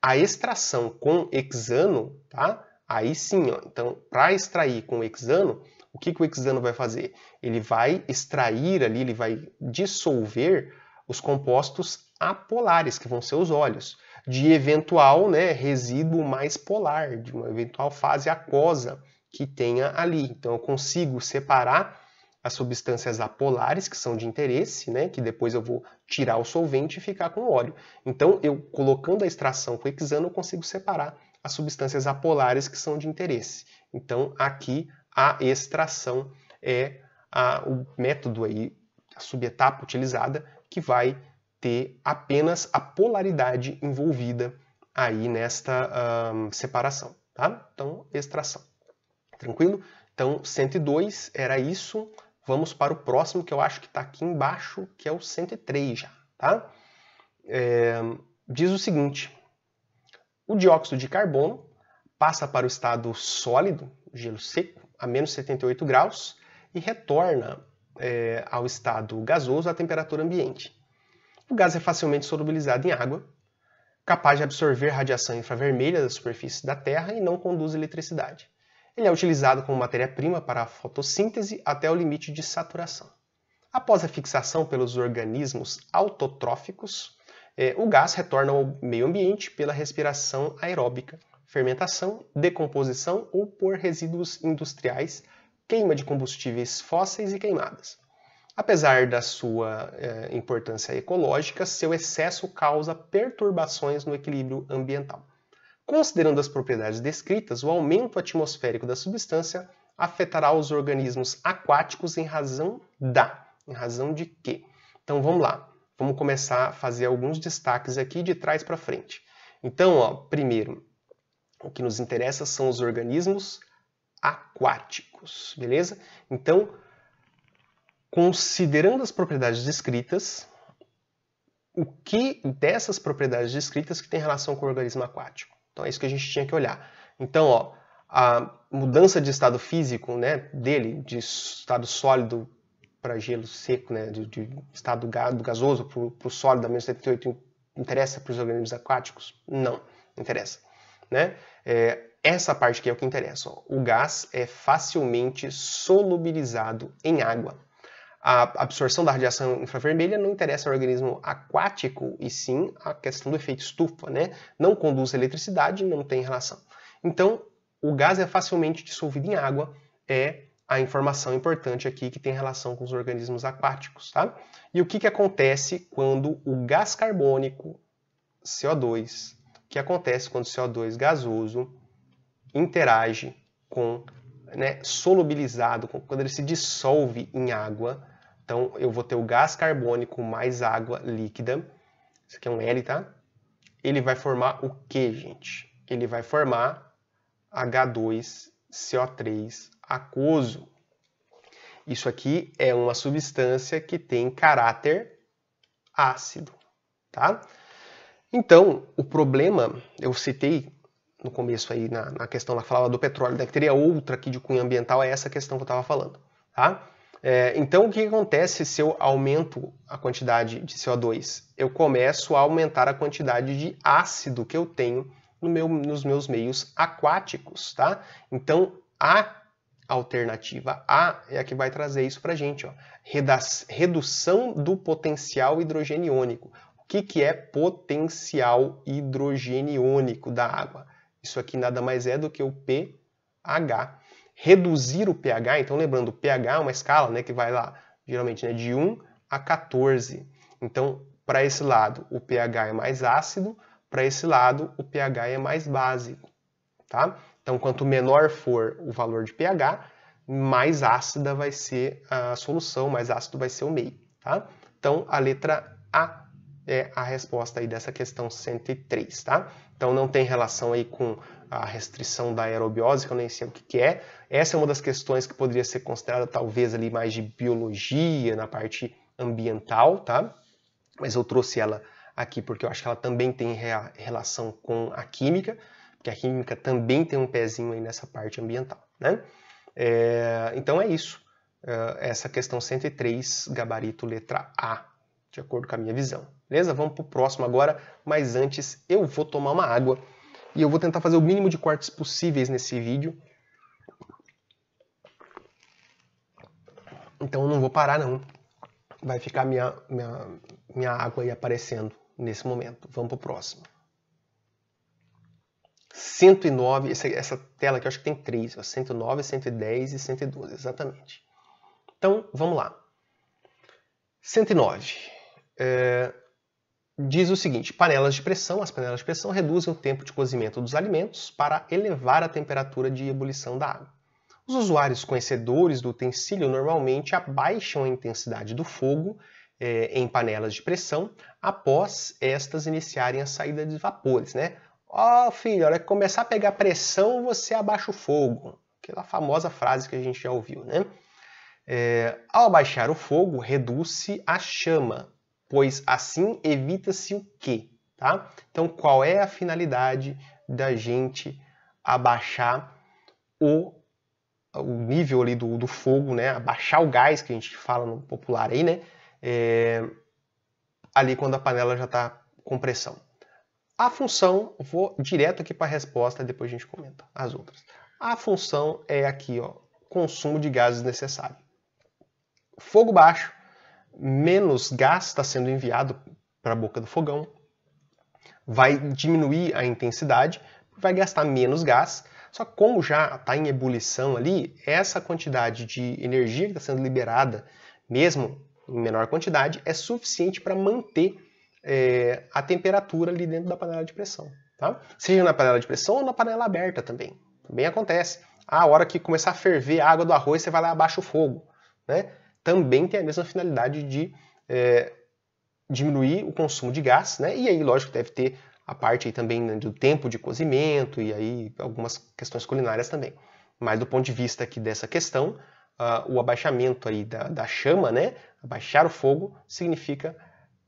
A: A extração com hexano, tá? Aí sim, ó, então, para extrair com hexano, o que, que o hexano vai fazer? Ele vai extrair ali, ele vai dissolver os compostos apolares, que vão ser os óleos de eventual né, resíduo mais polar, de uma eventual fase aquosa que tenha ali. Então, eu consigo separar as substâncias apolares, que são de interesse, né, que depois eu vou tirar o solvente e ficar com óleo. Então, eu colocando a extração com hexano, eu consigo separar as substâncias apolares que são de interesse. Então, aqui a extração é a, o método aí, a subetapa utilizada que vai ter apenas a polaridade envolvida aí nesta um, separação, tá? Então, extração. Tranquilo? Então, 102 era isso. Vamos para o próximo, que eu acho que está aqui embaixo, que é o 103 já, tá? É, diz o seguinte, o dióxido de carbono passa para o estado sólido, gelo seco, a menos 78 graus, e retorna é, ao estado gasoso à temperatura ambiente. O gás é facilmente solubilizado em água, capaz de absorver radiação infravermelha da superfície da Terra e não conduz eletricidade. Ele é utilizado como matéria-prima para a fotossíntese até o limite de saturação. Após a fixação pelos organismos autotróficos, é, o gás retorna ao meio ambiente pela respiração aeróbica, fermentação, decomposição ou por resíduos industriais, queima de combustíveis fósseis e queimadas. Apesar da sua eh, importância ecológica, seu excesso causa perturbações no equilíbrio ambiental. Considerando as propriedades descritas, o aumento atmosférico da substância afetará os organismos aquáticos em razão da, em razão de quê? Então vamos lá, vamos começar a fazer alguns destaques aqui de trás para frente. Então, ó, primeiro, o que nos interessa são os organismos aquáticos, beleza? Então, considerando as propriedades descritas, o que dessas propriedades descritas que tem relação com o organismo aquático. Então é isso que a gente tinha que olhar. Então, ó, a mudança de estado físico né, dele, de estado sólido para gelo seco, né, de, de estado gasoso para o sólido a menos 78, interessa para os organismos aquáticos? Não, interessa. Né? É, essa parte aqui é o que interessa. Ó. O gás é facilmente solubilizado em água a absorção da radiação infravermelha não interessa ao organismo aquático, e sim a questão do efeito estufa, né? Não conduz eletricidade, não tem relação. Então, o gás é facilmente dissolvido em água, é a informação importante aqui que tem relação com os organismos aquáticos, tá? E o que, que acontece quando o gás carbônico, CO2, o que acontece quando o CO2 gasoso interage com né, solubilizado, quando ele se dissolve em água, então eu vou ter o gás carbônico mais água líquida, isso aqui é um L, tá? Ele vai formar o que, gente? Ele vai formar H2CO3 aquoso. Isso aqui é uma substância que tem caráter ácido, tá? Então, o problema, eu citei no começo aí na, na questão lá que falava do petróleo, né, que teria outra aqui de cunho ambiental, é essa questão que eu estava falando. Tá? É, então, o que acontece se eu aumento a quantidade de CO2? Eu começo a aumentar a quantidade de ácido que eu tenho no meu, nos meus meios aquáticos, tá? Então, a alternativa A é a que vai trazer isso para a gente, ó. Redução do potencial hidrogeniônico. O que, que é potencial hidrogeniônico da água? Isso aqui nada mais é do que o pH. Reduzir o pH, então lembrando, pH é uma escala né, que vai lá geralmente né, de 1 a 14. Então, para esse lado, o pH é mais ácido, para esse lado, o pH é mais básico. Tá? Então, quanto menor for o valor de pH, mais ácida vai ser a solução, mais ácido vai ser o meio. Tá? Então, a letra A é a resposta aí dessa questão 103. Tá? Então não tem relação aí com a restrição da aerobiose, que eu nem sei o que, que é. Essa é uma das questões que poderia ser considerada talvez ali mais de biologia, na parte ambiental, tá? Mas eu trouxe ela aqui porque eu acho que ela também tem relação com a química, porque a química também tem um pezinho aí nessa parte ambiental, né? É, então é isso. É, essa questão 103, gabarito letra A, de acordo com a minha visão. Beleza? Vamos pro próximo agora, mas antes eu vou tomar uma água e eu vou tentar fazer o mínimo de cortes possíveis nesse vídeo. Então eu não vou parar não. Vai ficar minha, minha, minha água aí aparecendo nesse momento. Vamos pro próximo. 109, essa, essa tela aqui eu acho que tem 3, 109, 110 e 112, exatamente. Então, vamos lá. 109. É, diz o seguinte: panelas de pressão, as panelas de pressão reduzem o tempo de cozimento dos alimentos para elevar a temperatura de ebulição da água. Os usuários conhecedores do utensílio normalmente abaixam a intensidade do fogo eh, em panelas de pressão após estas iniciarem a saída de vapores, né? Ó, oh, filho, a hora que começar a pegar pressão, você abaixa o fogo. Aquela famosa frase que a gente já ouviu, né? É, ao abaixar o fogo, reduz-se a chama, pois assim evita-se o quê? Tá? Então, qual é a finalidade da gente abaixar o, o nível ali do, do fogo, né? abaixar o gás, que a gente fala no popular aí, né? É, ali quando a panela já está com pressão. A função, vou direto aqui para a resposta, depois a gente comenta as outras. A função é aqui, ó, consumo de gases necessário. Fogo baixo, menos gás está sendo enviado para a boca do fogão, vai diminuir a intensidade, vai gastar menos gás. Só que como já está em ebulição ali, essa quantidade de energia que está sendo liberada, mesmo em menor quantidade, é suficiente para manter é, a temperatura ali dentro da panela de pressão. Tá? Seja na panela de pressão ou na panela aberta também. Também acontece. Ah, a hora que começar a ferver a água do arroz, você vai lá e abaixa o fogo. Né? também tem a mesma finalidade de é, diminuir o consumo de gás, né? E aí, lógico, deve ter a parte também né, do tempo de cozimento e aí algumas questões culinárias também. Mas do ponto de vista aqui dessa questão, uh, o abaixamento aí da, da, chama, né? Abaixar o fogo significa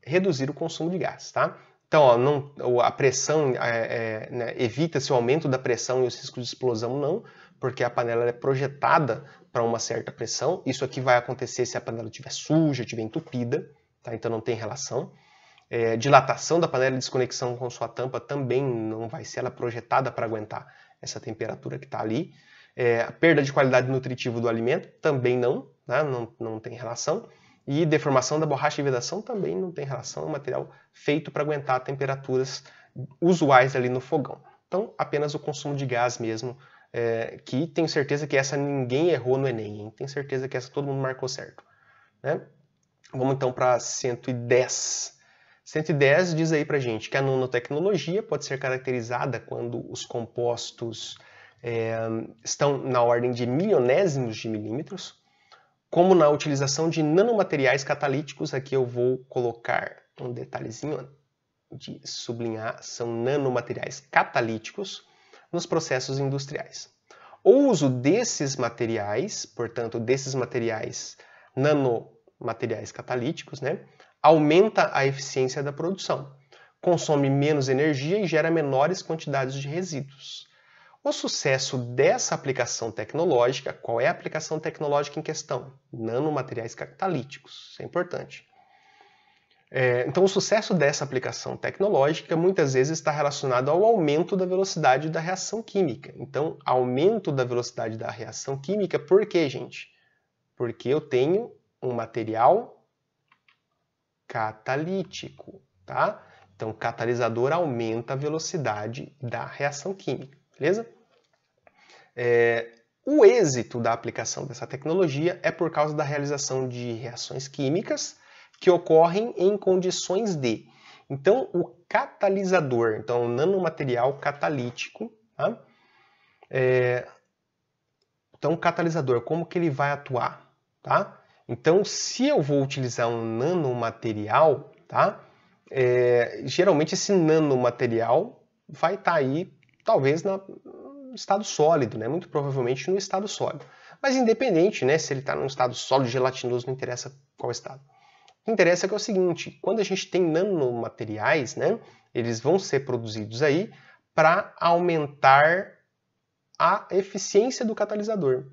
A: reduzir o consumo de gás, tá? Então, ó, não, a pressão, é, é, né, evita-se o aumento da pressão e os riscos de explosão não, porque a panela é projetada para uma certa pressão. Isso aqui vai acontecer se a panela estiver suja, estiver entupida, tá? então não tem relação. É, dilatação da panela e desconexão com sua tampa também não vai ser ela é projetada para aguentar essa temperatura que está ali. É, a perda de qualidade nutritiva do alimento também não, né? não, não tem relação. E deformação da borracha e vedação também não tem relação, é um material feito para aguentar temperaturas usuais ali no fogão. Então, apenas o consumo de gás mesmo é, que tenho certeza que essa ninguém errou no Enem, hein? tenho certeza que essa todo mundo marcou certo. Né? Vamos então para 110. 110 diz aí para gente que a nanotecnologia pode ser caracterizada quando os compostos é, estão na ordem de milionésimos de milímetros, como na utilização de nanomateriais catalíticos. Aqui eu vou colocar um detalhezinho de sublinhar, são nanomateriais catalíticos nos processos industriais. O uso desses materiais, portanto, desses materiais nanomateriais catalíticos, né, aumenta a eficiência da produção, consome menos energia e gera menores quantidades de resíduos. O sucesso dessa aplicação tecnológica, qual é a aplicação tecnológica em questão? Nanomateriais catalíticos, isso é importante. É, então, o sucesso dessa aplicação tecnológica muitas vezes está relacionado ao aumento da velocidade da reação química. Então, aumento da velocidade da reação química, por quê, gente? Porque eu tenho um material catalítico, tá? Então, catalisador aumenta a velocidade da reação química, beleza? É, o êxito da aplicação dessa tecnologia é por causa da realização de reações químicas que ocorrem em condições de. Então, o catalisador, então, o nanomaterial catalítico, tá? É... Então, o catalisador, como que ele vai atuar, tá? Então, se eu vou utilizar um nanomaterial, tá? É... geralmente esse nanomaterial vai estar tá aí, talvez, na, estado sólido, né? muito provavelmente no estado sólido. Mas independente né, se ele está num estado sólido, gelatinoso, não interessa qual estado. O que interessa é que é o seguinte, quando a gente tem nanomateriais, né, eles vão ser produzidos aí para aumentar a eficiência do catalisador.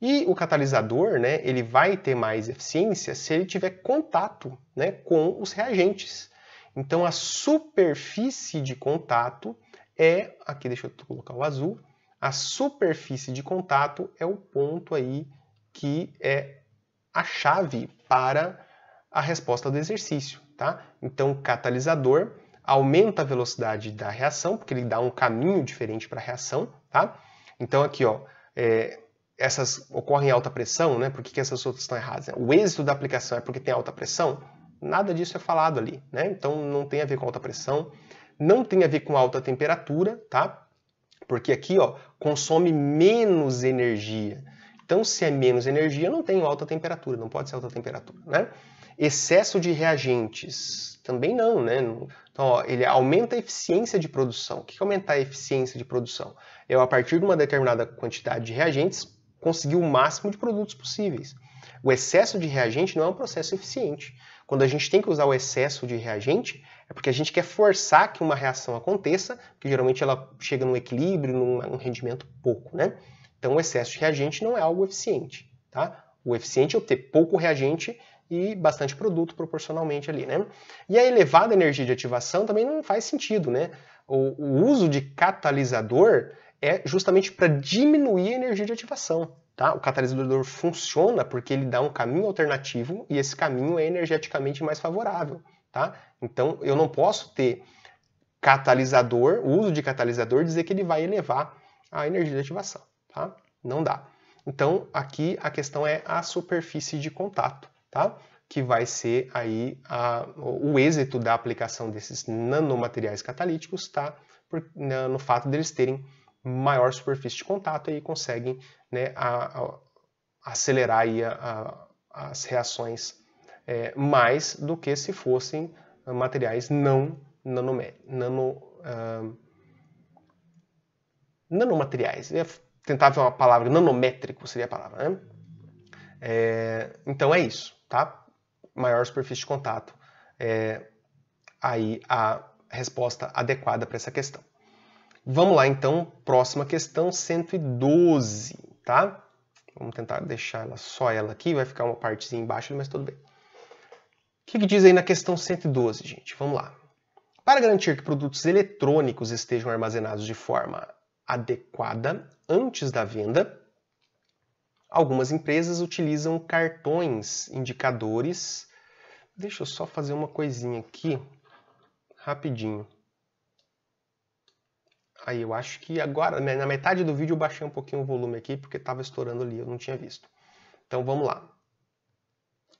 A: E o catalisador, né, ele vai ter mais eficiência se ele tiver contato, né, com os reagentes. Então a superfície de contato é, aqui deixa eu colocar o azul, a superfície de contato é o ponto aí que é a chave para a resposta do exercício, tá? Então, o catalisador aumenta a velocidade da reação, porque ele dá um caminho diferente para a reação, tá? Então, aqui, ó, é, essas ocorrem em alta pressão, né? Por que, que essas outras estão erradas? O êxito da aplicação é porque tem alta pressão? Nada disso é falado ali, né? Então, não tem a ver com alta pressão, não tem a ver com alta temperatura, tá? Porque aqui, ó, consome menos energia. Então, se é menos energia, não tem alta temperatura, não pode ser alta temperatura, né? Excesso de reagentes, também não, né? Então, ó, ele aumenta a eficiência de produção. O que é aumentar a eficiência de produção? É a partir de uma determinada quantidade de reagentes conseguir o máximo de produtos possíveis. O excesso de reagente não é um processo eficiente. Quando a gente tem que usar o excesso de reagente, é porque a gente quer forçar que uma reação aconteça, que geralmente ela chega num equilíbrio, num, num rendimento pouco, né? Então, o excesso de reagente não é algo eficiente, tá? O eficiente é eu ter pouco reagente e bastante produto proporcionalmente ali, né? E a elevada energia de ativação também não faz sentido, né? O, o uso de catalisador é justamente para diminuir a energia de ativação, tá? O catalisador funciona porque ele dá um caminho alternativo e esse caminho é energeticamente mais favorável, tá? Então eu não posso ter catalisador, o uso de catalisador dizer que ele vai elevar a energia de ativação, tá? Não dá. Então aqui a questão é a superfície de contato tá? que vai ser aí a, o êxito da aplicação desses nanomateriais catalíticos, tá? Por, né, no fato deles terem maior superfície de contato e conseguem né, a, a, acelerar aí as reações é, mais do que se fossem materiais não nano, nanomateriais. Eu ia tentar ver uma palavra, nanométrico seria a palavra, né? É, então é isso tá? Maior superfície de contato, é, aí a resposta adequada para essa questão. Vamos lá, então, próxima questão, 112, tá? Vamos tentar deixar ela, só ela aqui, vai ficar uma partezinha embaixo, mas tudo bem. O que, que diz aí na questão 112, gente? Vamos lá. Para garantir que produtos eletrônicos estejam armazenados de forma adequada antes da venda, Algumas empresas utilizam cartões indicadores. Deixa eu só fazer uma coisinha aqui, rapidinho. Aí eu acho que agora, na metade do vídeo eu baixei um pouquinho o volume aqui, porque estava estourando ali, eu não tinha visto. Então vamos lá.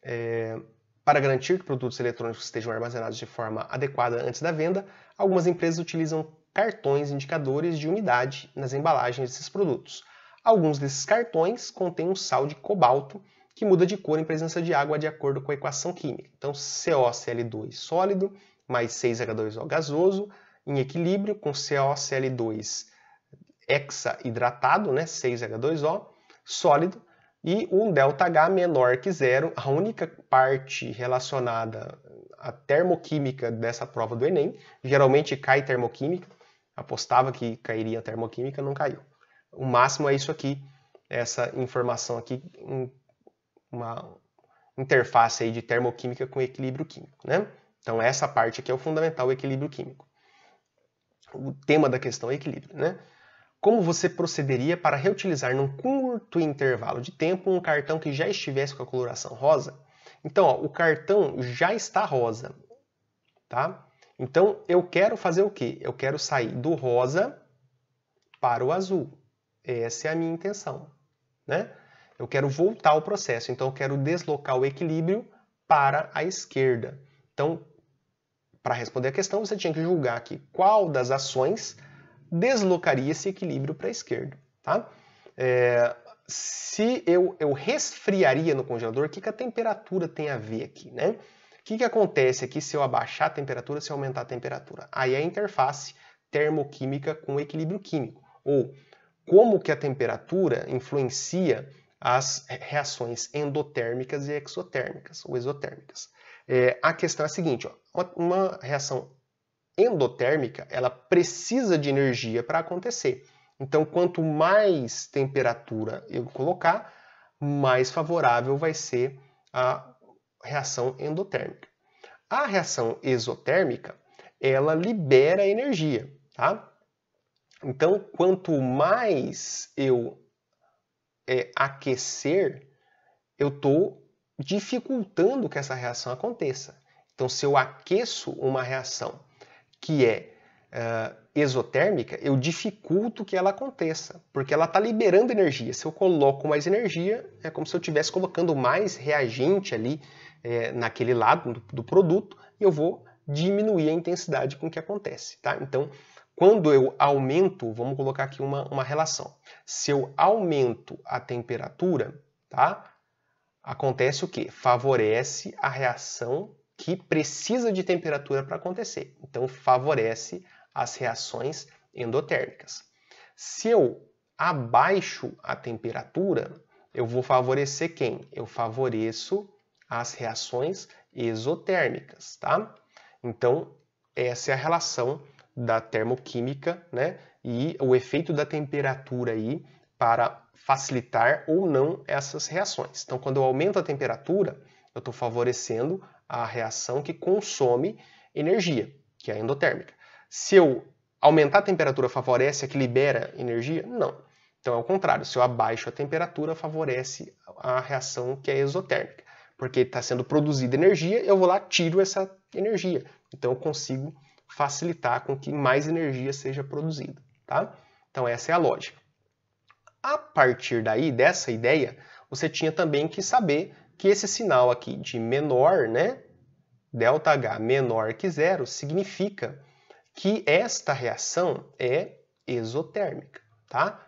A: É, para garantir que produtos eletrônicos estejam armazenados de forma adequada antes da venda, algumas empresas utilizam cartões indicadores de umidade nas embalagens desses produtos. Alguns desses cartões contêm um sal de cobalto que muda de cor em presença de água de acordo com a equação química. Então, COCl2 sólido mais 6H2O gasoso em equilíbrio com COCl2 hexahidratado, né, 6H2O sólido, e um ΔH menor que zero, a única parte relacionada à termoquímica dessa prova do Enem, geralmente cai termoquímica, apostava que cairia termoquímica, não caiu o máximo é isso aqui, é essa informação aqui, uma interface aí de termoquímica com equilíbrio químico, né? Então essa parte aqui é o fundamental, o equilíbrio químico. O tema da questão é equilíbrio, né? Como você procederia para reutilizar num curto intervalo de tempo um cartão que já estivesse com a coloração rosa? Então, ó, o cartão já está rosa, tá? Então, eu quero fazer o quê? Eu quero sair do rosa para o azul. Essa é a minha intenção, né? Eu quero voltar o processo, então eu quero deslocar o equilíbrio para a esquerda. Então, para responder a questão, você tinha que julgar aqui qual das ações deslocaria esse equilíbrio para a esquerda. Tá? É, se eu, eu resfriaria no congelador, o que, que a temperatura tem a ver aqui? Né? O que, que acontece aqui se eu abaixar a temperatura, se eu aumentar a temperatura? Aí é a interface termoquímica com o equilíbrio químico, ou como que a temperatura influencia as reações endotérmicas e exotérmicas ou exotérmicas. É, a questão é a seguinte, ó, uma reação endotérmica ela precisa de energia para acontecer. Então, quanto mais temperatura eu colocar, mais favorável vai ser a reação endotérmica. A reação exotérmica, ela libera energia, tá? Então, quanto mais eu é, aquecer, eu estou dificultando que essa reação aconteça. Então, se eu aqueço uma reação que é uh, exotérmica, eu dificulto que ela aconteça, porque ela está liberando energia. Se eu coloco mais energia, é como se eu estivesse colocando mais reagente ali é, naquele lado do, do produto, e eu vou diminuir a intensidade com que acontece. Tá? Então, quando eu aumento, vamos colocar aqui uma, uma relação. Se eu aumento a temperatura, tá? acontece o que? Favorece a reação que precisa de temperatura para acontecer. Então, favorece as reações endotérmicas. Se eu abaixo a temperatura, eu vou favorecer quem? Eu favoreço as reações exotérmicas, tá? Então, essa é a relação da termoquímica, né? E o efeito da temperatura aí para facilitar ou não essas reações. Então, quando eu aumento a temperatura, eu estou favorecendo a reação que consome energia, que é a endotérmica. Se eu aumentar a temperatura, favorece a que libera energia? Não. Então, é o contrário. Se eu abaixo a temperatura, favorece a reação que é exotérmica. Porque está sendo produzida energia, eu vou lá, tiro essa energia. Então, eu consigo facilitar com que mais energia seja produzida, tá? Então essa é a lógica. A partir daí, dessa ideia, você tinha também que saber que esse sinal aqui de menor, né, ΔH menor que zero, significa que esta reação é exotérmica, tá?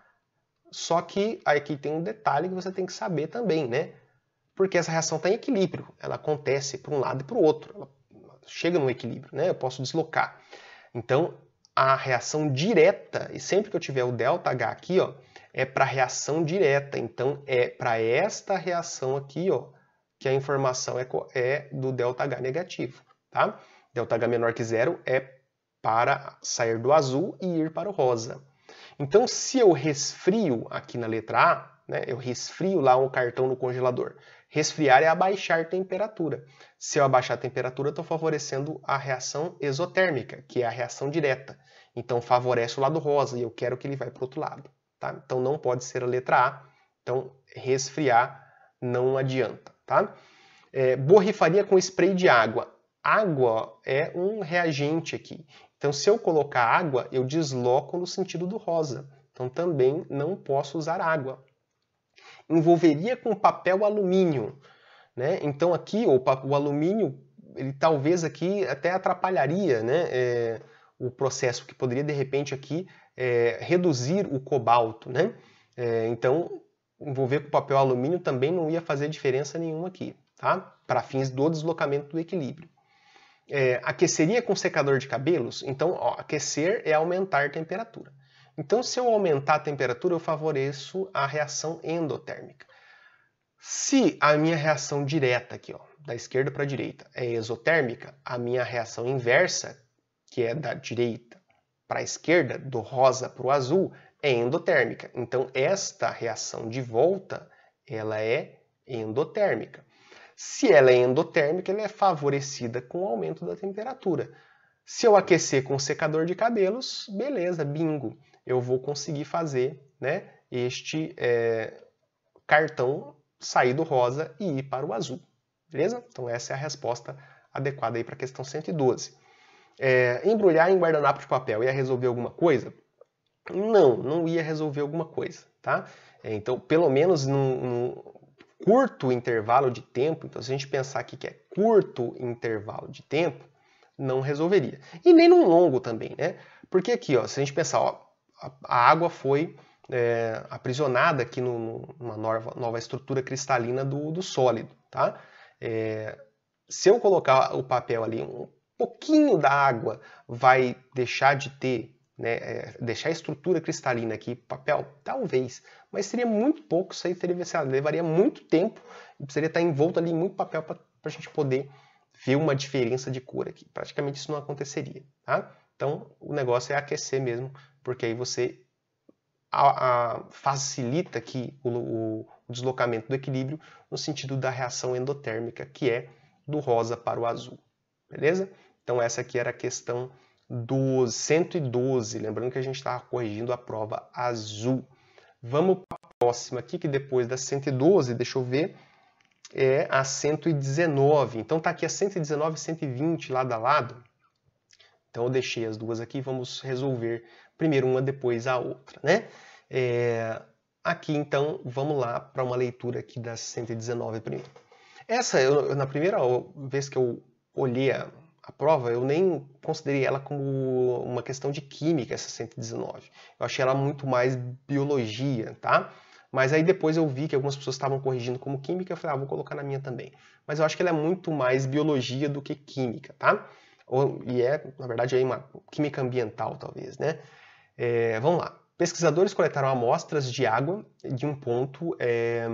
A: Só que aqui tem um detalhe que você tem que saber também, né? Porque essa reação está em equilíbrio, ela acontece para um lado e para o outro, ela chega num equilíbrio, né? Eu posso deslocar. Então, a reação direta, e sempre que eu tiver o delta H aqui, ó, é para reação direta. Então, é para esta reação aqui, ó, que a informação é, é do delta H negativo, tá? Delta H menor que zero é para sair do azul e ir para o rosa. Então, se eu resfrio aqui na letra A, né, eu resfrio lá um cartão no congelador, Resfriar é abaixar temperatura. Se eu abaixar a temperatura, estou favorecendo a reação exotérmica, que é a reação direta. Então favorece o lado rosa e eu quero que ele vá para o outro lado. Tá? Então não pode ser a letra A. Então resfriar não adianta. Tá? É, borrifaria com spray de água. Água é um reagente aqui. Então se eu colocar água, eu desloco no sentido do rosa. Então também não posso usar água envolveria com papel alumínio. Né? Então aqui o, o alumínio ele talvez aqui até atrapalharia né, é, o processo que poderia de repente aqui é, reduzir o cobalto. Né? É, então envolver com papel alumínio também não ia fazer diferença nenhuma aqui, tá? para fins do deslocamento do equilíbrio. É, aqueceria com secador de cabelos? Então ó, aquecer é aumentar a temperatura. Então, se eu aumentar a temperatura, eu favoreço a reação endotérmica. Se a minha reação direta aqui, ó, da esquerda para a direita, é exotérmica, a minha reação inversa, que é da direita para a esquerda, do rosa para o azul, é endotérmica. Então, esta reação de volta, ela é endotérmica. Se ela é endotérmica, ela é favorecida com o aumento da temperatura. Se eu aquecer com o secador de cabelos, beleza, bingo eu vou conseguir fazer né, este é, cartão sair do rosa e ir para o azul. Beleza? Então essa é a resposta adequada aí para a questão 112. É, embrulhar em guardanapo de papel ia resolver alguma coisa? Não, não ia resolver alguma coisa, tá? É, então, pelo menos num, num, curto intervalo de tempo, então se a gente pensar aqui que é curto intervalo de tempo, não resolveria. E nem num longo também, né? Porque aqui, ó, se a gente pensar, ó, a, água foi é, aprisionada aqui no, numa nova, nova estrutura cristalina do, do sólido. Tá? É, se eu colocar o papel ali, um pouquinho da água vai deixar de ter, né, é, deixar a estrutura cristalina aqui, papel? Talvez, mas seria muito pouco, isso aí teria, lá, levaria muito tempo e precisaria estar envolto ali em muito papel para a gente poder ver uma diferença de cor aqui. Praticamente isso não aconteceria. Tá? Então, o negócio é aquecer mesmo, porque aí você a, a facilita que o, o, o deslocamento do equilíbrio no sentido da reação endotérmica, que é do rosa para o azul. Beleza? Então, essa aqui era a questão do 112. Lembrando que a gente estava corrigindo a prova azul. Vamos para a próxima aqui, que depois da 112, deixa eu ver, é a 119. Então, está aqui a 119 e 120 lado a lado. Então eu deixei as duas aqui, vamos resolver primeiro uma, depois a outra, né? É, aqui então, vamos lá para uma leitura aqui das 119 primeiro. Essa, eu, na primeira vez que eu olhei a, a prova, eu nem considerei ela como uma questão de química, essa 119. Eu achei ela muito mais biologia, tá? Mas aí depois eu vi que algumas pessoas estavam corrigindo como química, eu falei, ah, vou colocar na minha também. Mas eu acho que ela é muito mais biologia do que química, tá? Ou, e é, na verdade, aí é uma química ambiental, talvez, né? É, vamos lá. Pesquisadores coletaram amostras de água de um ponto é,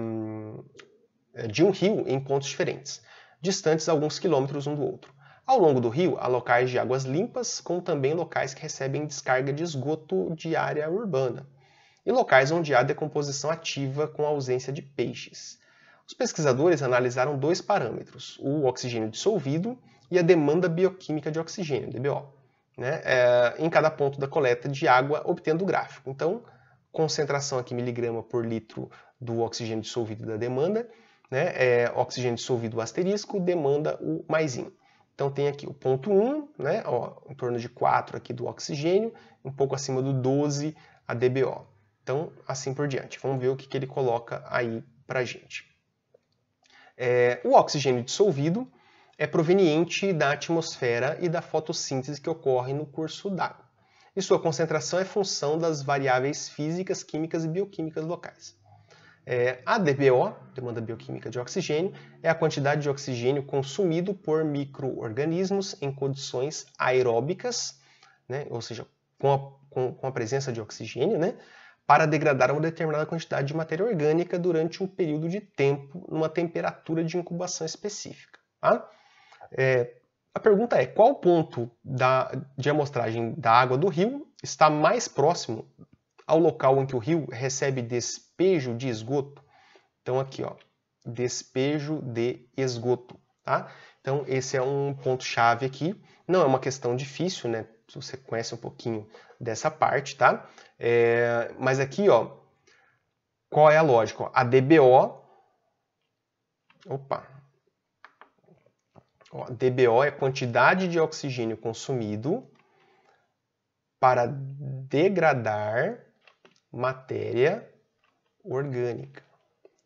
A: é de um rio em pontos diferentes, distantes alguns quilômetros um do outro. Ao longo do rio, há locais de águas limpas, como também locais que recebem descarga de esgoto de área urbana, e locais onde há decomposição ativa com ausência de peixes. Os pesquisadores analisaram dois parâmetros, o oxigênio dissolvido e a demanda bioquímica de oxigênio, DBO, né, é, em cada ponto da coleta de água, obtendo o gráfico. Então, concentração aqui miligrama por litro do oxigênio dissolvido da demanda, né, é, oxigênio dissolvido asterisco, demanda o maisinho. Então tem aqui o ponto 1, né, ó, em torno de 4 aqui do oxigênio, um pouco acima do 12 a DBO. Então, assim por diante. Vamos ver o que, que ele coloca aí para gente. É, o oxigênio dissolvido, é proveniente da atmosfera e da fotossíntese que ocorre no curso d'água. E sua concentração é função das variáveis físicas, químicas e bioquímicas locais. É, a DBO, demanda bioquímica de oxigênio, é a quantidade de oxigênio consumido por microorganismos em condições aeróbicas, né, ou seja, com a, com, com a presença de oxigênio, né, para degradar uma determinada quantidade de matéria orgânica durante um período de tempo numa temperatura de incubação específica. Tá? É, a pergunta é: qual ponto da, de amostragem da água do rio está mais próximo ao local em que o rio recebe despejo de esgoto? Então, aqui, ó, despejo de esgoto. Tá? Então, esse é um ponto-chave aqui. Não é uma questão difícil, né? Você conhece um pouquinho dessa parte, tá? É, mas aqui, ó, qual é a lógica? A DBO. Opa, Ó, DBO é quantidade de oxigênio consumido para degradar matéria orgânica,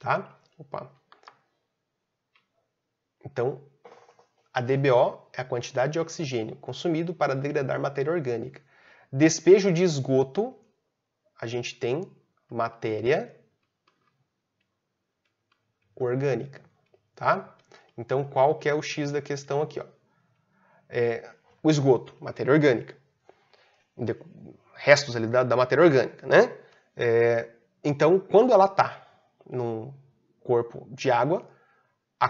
A: tá? Opa. Então, a DBO é a quantidade de oxigênio consumido para degradar matéria orgânica. Despejo de esgoto, a gente tem matéria orgânica, tá? Então, qual que é o X da questão aqui? Ó? É, o esgoto, matéria orgânica. Restos ali da, da matéria orgânica, né? É, então, quando ela está num corpo de água, a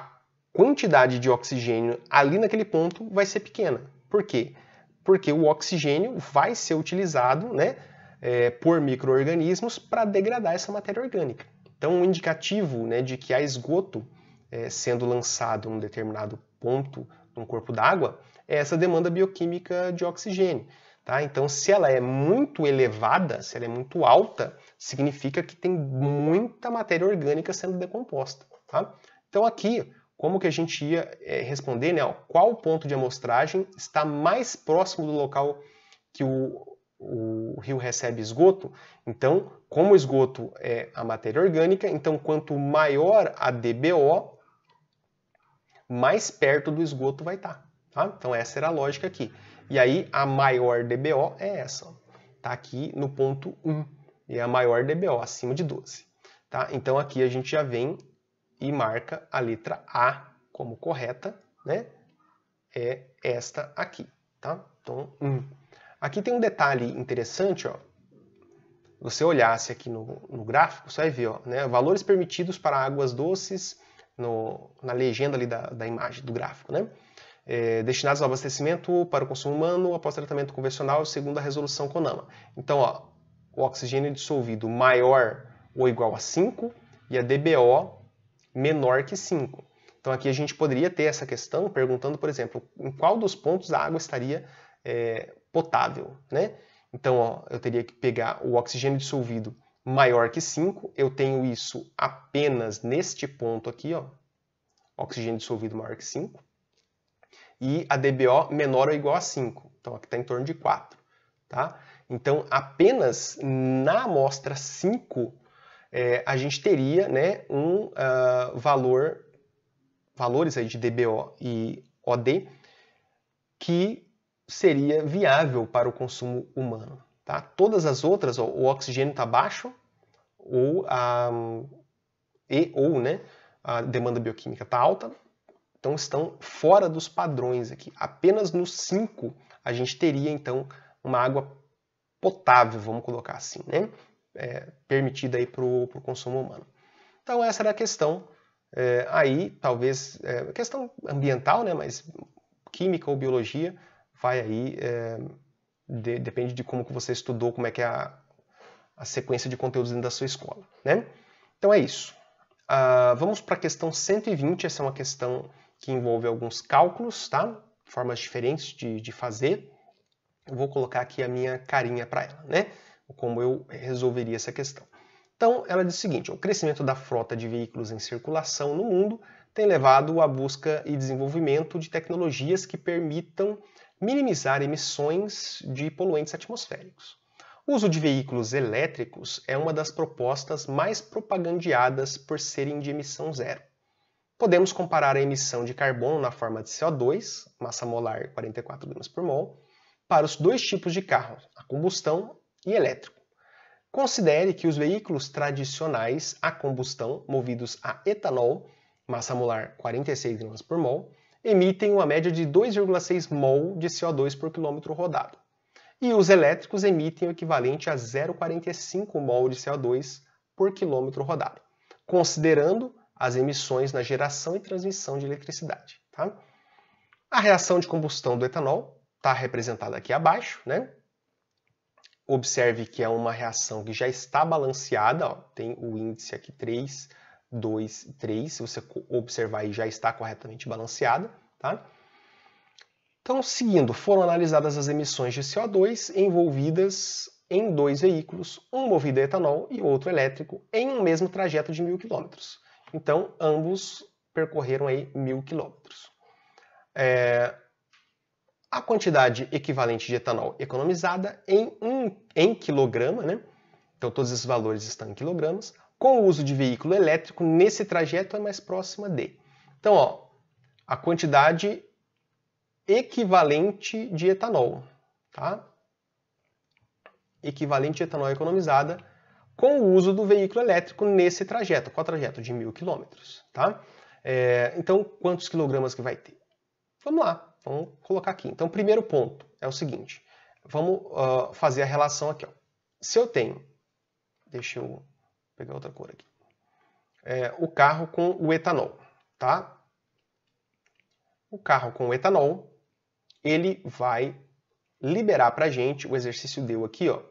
A: quantidade de oxigênio ali naquele ponto vai ser pequena. Por quê? Porque o oxigênio vai ser utilizado né, é, por micro-organismos para degradar essa matéria orgânica. Então, um indicativo né, de que há esgoto é, sendo lançado num determinado ponto num corpo d'água é essa demanda bioquímica de oxigênio. Tá? Então, se ela é muito elevada, se ela é muito alta, significa que tem muita matéria orgânica sendo decomposta. Tá? Então, aqui, como que a gente ia é, responder, né? Ó, qual ponto de amostragem está mais próximo do local que o, o rio recebe esgoto? Então, como o esgoto é a matéria orgânica, então quanto maior a DBO, mais perto do esgoto vai estar. Tá, tá? Então essa era a lógica aqui. E aí a maior DBO é essa. Está aqui no ponto 1. E é a maior DBO, acima de 12. Tá? Então aqui a gente já vem e marca a letra A como correta. Né? É esta aqui. Tá? Então 1. Aqui tem um detalhe interessante. Ó. Você olhasse aqui no, no gráfico, você vai ver. Ó, né? Valores permitidos para águas doces no, na legenda ali da, da imagem, do gráfico, né? É, destinados ao abastecimento para o consumo humano após tratamento convencional, segundo a resolução CONAMA. Então, ó, o oxigênio dissolvido maior ou igual a 5 e a DBO menor que 5. Então, aqui a gente poderia ter essa questão perguntando, por exemplo, em qual dos pontos a água estaria é, potável, né? Então, ó, eu teria que pegar o oxigênio dissolvido maior que 5, eu tenho isso apenas neste ponto aqui, ó, oxigênio dissolvido maior que 5, e a DBO menor ou igual a 5, então aqui está em torno de 4. Tá? Então, apenas na amostra 5, é, a gente teria né, um uh, valor, valores aí de DBO e OD, que seria viável para o consumo humano. Tá? Todas as outras, o oxigênio está baixo ou a, e, ou, né, a demanda bioquímica está alta, então estão fora dos padrões aqui. Apenas nos 5 a gente teria, então, uma água potável, vamos colocar assim, né? É, permitida aí para o consumo humano. Então essa era a questão é, aí, talvez, é, questão ambiental, né? Mas química ou biologia vai aí é, de, depende de como que você estudou, como é que é a, a sequência de conteúdos dentro da sua escola, né? Então é isso. Uh, vamos para a questão 120, essa é uma questão que envolve alguns cálculos, tá? Formas diferentes de, de fazer. Eu vou colocar aqui a minha carinha para ela, né? Como eu resolveria essa questão. Então, ela diz o seguinte: o crescimento da frota de veículos em circulação no mundo tem levado à busca e desenvolvimento de tecnologias que permitam minimizar emissões de poluentes atmosféricos. O uso de veículos elétricos é uma das propostas mais propagandeadas por serem de emissão zero. Podemos comparar a emissão de carbono na forma de CO2, massa molar 44 gramas por mol, para os dois tipos de carro, a combustão e elétrico. Considere que os veículos tradicionais a combustão, movidos a etanol, massa molar 46 gramas por mol, emitem uma média de 2,6 mol de CO2 por quilômetro rodado. E os elétricos emitem o equivalente a 0,45 mol de CO2 por quilômetro rodado, considerando as emissões na geração e transmissão de eletricidade. Tá? A reação de combustão do etanol está representada aqui abaixo. Né? Observe que é uma reação que já está balanceada, ó, tem o índice aqui 3, 2, 3, se você observar aí, já está corretamente balanceada. Tá? Então, seguindo, foram analisadas as emissões de CO2 envolvidas em dois veículos, um movido a etanol e outro elétrico, em um mesmo trajeto de mil quilômetros. Então, ambos percorreram aí mil quilômetros. É... A quantidade equivalente de etanol economizada em, um, em quilograma, né? Então, todos esses valores estão em quilogramas, com o uso de veículo elétrico, nesse trajeto é mais próxima de. Então, ó, a quantidade equivalente de etanol, tá? Equivalente de etanol economizada com o uso do veículo elétrico nesse trajeto, qual trajeto? De mil quilômetros, tá? É, então, quantos quilogramas que vai ter? Vamos lá, vamos colocar aqui. Então, primeiro ponto é o seguinte, vamos uh, fazer a relação aqui, ó. Se eu tenho, deixa eu pegar outra cor aqui. É, o carro com o etanol, tá? O carro com o etanol, ele vai liberar para gente, o exercício deu aqui, ó,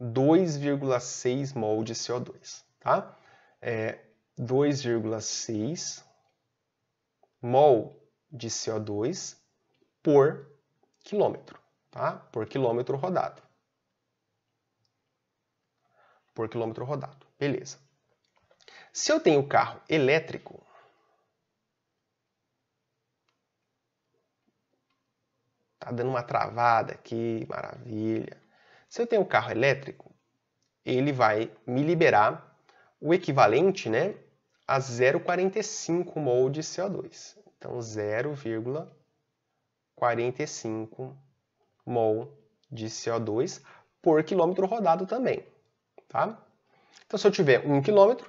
A: 2,6 mol de CO2, tá? É, 2,6 mol de CO2 por quilômetro, tá? Por quilômetro rodado por quilômetro rodado. Beleza. Se eu tenho carro elétrico, tá dando uma travada aqui, maravilha. Se eu tenho carro elétrico, ele vai me liberar o equivalente, né, a 0,45 então, mol de CO2. Então 0,45 mol de CO2 por quilômetro rodado também. Tá? Então, se eu tiver 1 km,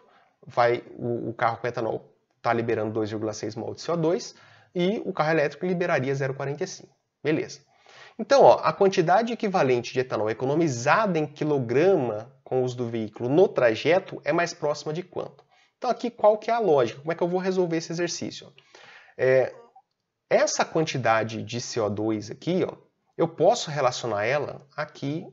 A: vai, o, o carro com etanol está liberando 2,6 mol de CO2 e o carro elétrico liberaria 0,45. Beleza. Então, ó, a quantidade equivalente de etanol economizada em quilograma com o uso do veículo no trajeto é mais próxima de quanto? Então, aqui qual que é a lógica? Como é que eu vou resolver esse exercício? É, essa quantidade de CO2 aqui, ó, eu posso relacionar ela aqui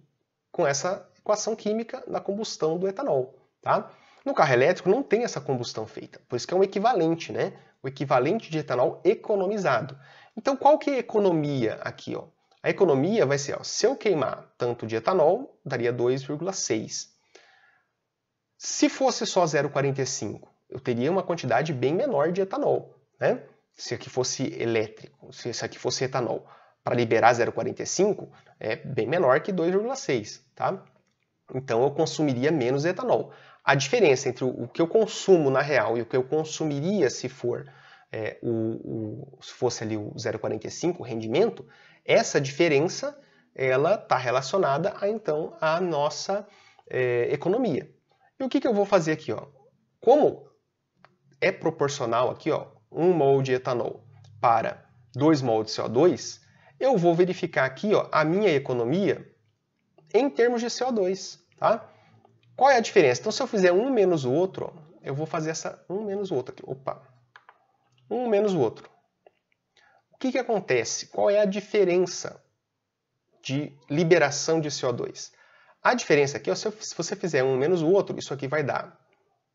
A: com essa equação química na combustão do etanol. Tá? No carro elétrico não tem essa combustão feita, por isso que é um equivalente, né? O equivalente de etanol economizado. Então qual que é a economia aqui? Ó? A economia vai ser, ó, se eu queimar tanto de etanol, daria 2,6. Se fosse só 0,45, eu teria uma quantidade bem menor de etanol, né? Se aqui fosse elétrico, se aqui fosse etanol, para liberar 0,45, é bem menor que 2,6, tá? Então eu consumiria menos etanol. A diferença entre o que eu consumo na real e o que eu consumiria se for é, o, o, se fosse ali o 0,45 o rendimento, essa diferença ela está relacionada a, então à nossa é, economia. E o que, que eu vou fazer aqui? Ó? Como é proporcional aqui ó, um mol de etanol para 2 mol de CO2, eu vou verificar aqui ó, a minha economia em termos de CO2, tá? Qual é a diferença? Então, se eu fizer um menos o outro, eu vou fazer essa um menos o outro aqui. Opa! Um menos o outro. O que, que acontece? Qual é a diferença de liberação de CO2? A diferença aqui é se, eu, se você fizer um menos o outro, isso aqui vai dar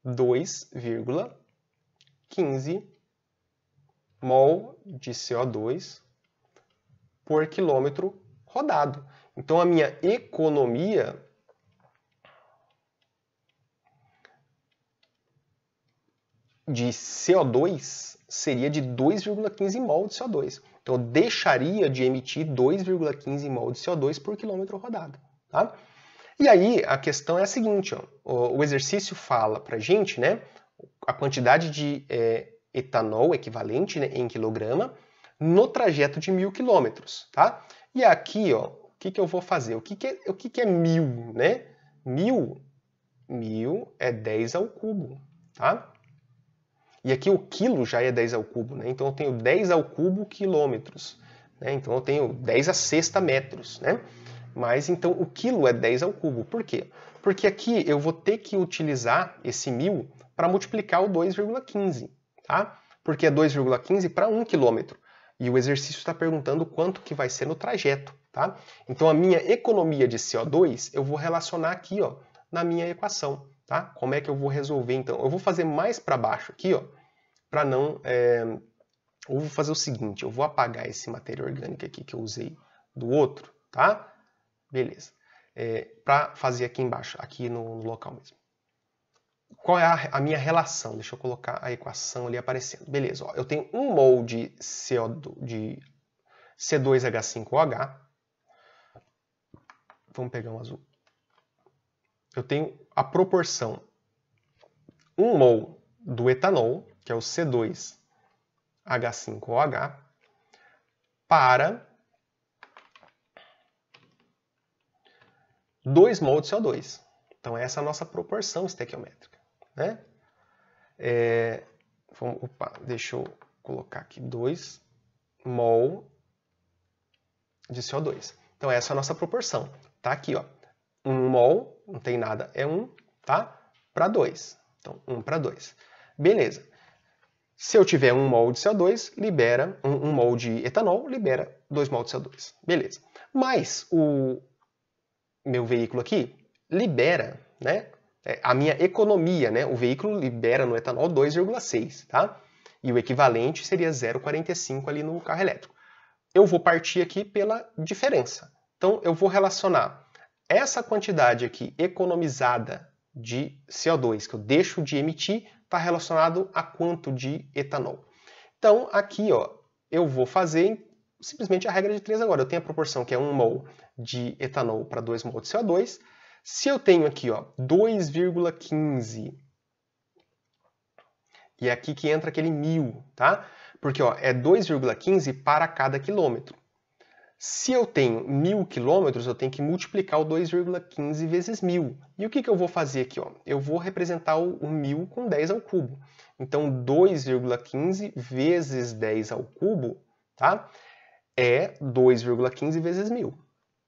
A: 2,15 mol de CO2 por quilômetro rodado. Então a minha economia de CO2 seria de 2,15 mol de CO2. Então eu deixaria de emitir 2,15 mol de CO2 por quilômetro rodado. Tá? E aí a questão é a seguinte: ó, o exercício fala para gente, né, a quantidade de é, etanol equivalente né, em quilograma no trajeto de mil quilômetros, tá? E aqui, ó, que, que eu vou fazer? O que, que, é, o que, que é mil, né? Mil, mil é 10 ao cubo, tá? E aqui o quilo já é 10 ao cubo, né? Então eu tenho 10 ao cubo quilômetros, né? Então eu tenho 10 a sexta metros, né? Mas então o quilo é 10 ao cubo. Por quê? Porque aqui eu vou ter que utilizar esse mil para multiplicar o 2,15, tá? Porque é 2,15 para 1 quilômetro. E o exercício está perguntando quanto que vai ser no trajeto. Tá? Então, a minha economia de CO2 eu vou relacionar aqui ó, na minha equação. Tá? Como é que eu vou resolver, então? Eu vou fazer mais para baixo aqui, ó, para não... É... Eu vou fazer o seguinte, eu vou apagar esse matéria orgânica aqui que eu usei do outro, tá? Beleza. É, para fazer aqui embaixo, aqui no, no local mesmo. Qual é a, a, minha relação? Deixa eu colocar a equação ali aparecendo. Beleza, ó, eu tenho um mol de, CO, de C2H5OH, Vamos pegar um azul. Eu tenho a proporção 1 mol do etanol, que é o C2H5OH, para 2 mol de CO2. Então essa é a nossa proporção estequiométrica. Né? É, vamos, opa, deixa eu colocar aqui 2 mol de CO2. Então essa é a nossa proporção. Tá aqui, ó. 1 um mol, não tem nada, é 1, um, tá? Para 2. Então, 1 um para 2. Beleza. Se eu tiver 1 mol de CO2, libera 1 um, mol de etanol, libera 2 mol de CO2. Beleza. Mas o meu veículo aqui libera, né? É, a minha economia, né? O veículo libera no etanol 2,6, tá? E o equivalente seria 0,45 ali no carro elétrico. Eu vou partir aqui pela diferença. Então, eu vou relacionar essa quantidade aqui economizada de CO2 que eu deixo de emitir está relacionado a quanto de etanol. Então, aqui ó, eu vou fazer simplesmente a regra de 3 agora. Eu tenho a proporção que é 1 mol de etanol para 2 mol de CO2. Se eu tenho aqui 2,15 e é aqui que entra aquele mil, tá? Porque ó, é 2,15 para cada quilômetro. Se eu tenho mil quilômetros, eu tenho que multiplicar o 2,15 vezes mil. E o que, que eu vou fazer aqui? Ó? Eu vou representar o, mil com 10 ao cubo. Então, 2,15 vezes 10 ao cubo tá? é 2,15 vezes mil.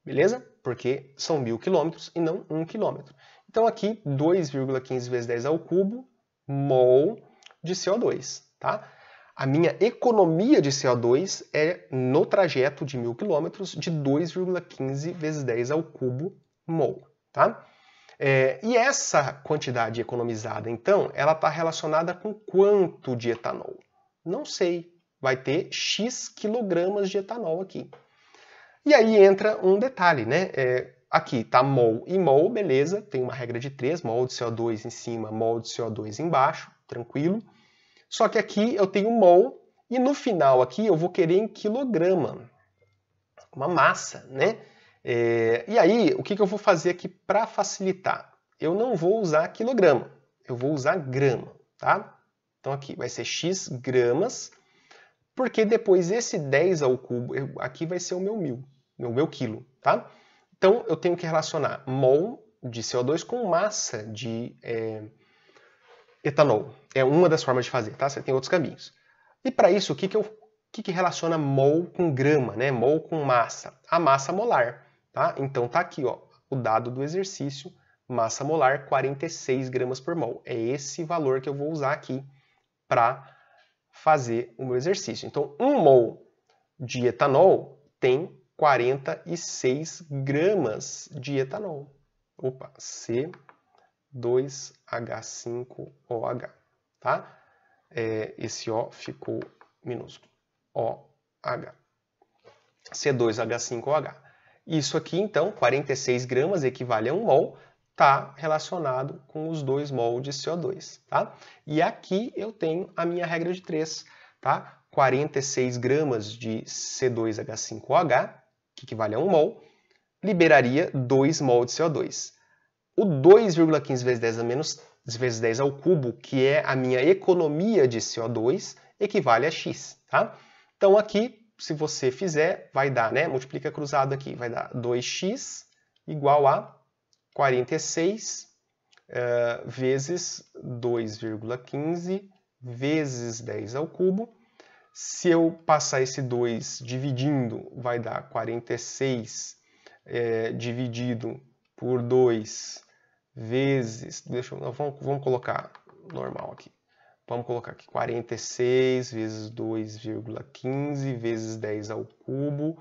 A: Beleza? Porque são mil quilômetros e não um quilômetro. Então, aqui, 2,15 vezes 10 ao cubo, mol de CO2. Tá? A minha economia de CO2 é no trajeto de mil quilômetros de 2,15 vezes 10 ao cubo mol, tá? É, e essa quantidade economizada, então, ela está relacionada com quanto de etanol? Não sei. Vai ter X quilogramas de etanol aqui. E aí entra um detalhe, né? É, aqui tá mol e mol, beleza, tem uma regra de 3, mol de CO2 em cima, mol de CO2 embaixo, tranquilo. Só que aqui eu tenho mol e no final aqui eu vou querer em quilograma, uma massa, né? É, e aí, o que, que eu vou fazer aqui para facilitar? Eu não vou usar quilograma, eu vou usar grama, tá? Então aqui vai ser x gramas, porque depois esse 10 ao cubo, eu, aqui vai ser o meu mil, meu, meu quilo, tá? Então eu tenho que relacionar mol de CO2 com massa de é, etanol, é uma das formas de fazer, tá? Você tem outros caminhos. E para isso, o que, que, eu, o que, que relaciona mol com grama, né? Mol com massa? A massa molar, tá? Então tá aqui, ó, o dado do exercício, massa molar 46 gramas por mol. É esse valor que eu vou usar aqui para fazer o meu exercício. Então, um mol de etanol tem 46 gramas de etanol. Opa, C2H5OH tá? É, esse O ficou minúsculo. OH. C2H5OH. Isso aqui, então, 46 gramas equivale a 1 mol, está relacionado com os 2 mol de CO2, tá? E aqui eu tenho a minha regra de 3, tá? 46 gramas de C2H5OH, que equivale a 1 mol, liberaria 2 mol de CO2. O 2,15 vezes 10 a menos vezes 10 ao cubo, que é a minha economia de CO2, equivale a x. Tá? Então aqui, se você fizer, vai dar, né? Multiplica cruzado aqui, vai dar 2x igual a 46 uh, eh, vezes 2,15 vezes 10 ao cubo. Se eu passar esse 2 dividindo, vai dar 46 eh, dividido por 2 vezes, deixa eu, vamos, vamos colocar normal aqui. Vamos colocar aqui 46 vezes 2,15 vezes 10 ao cubo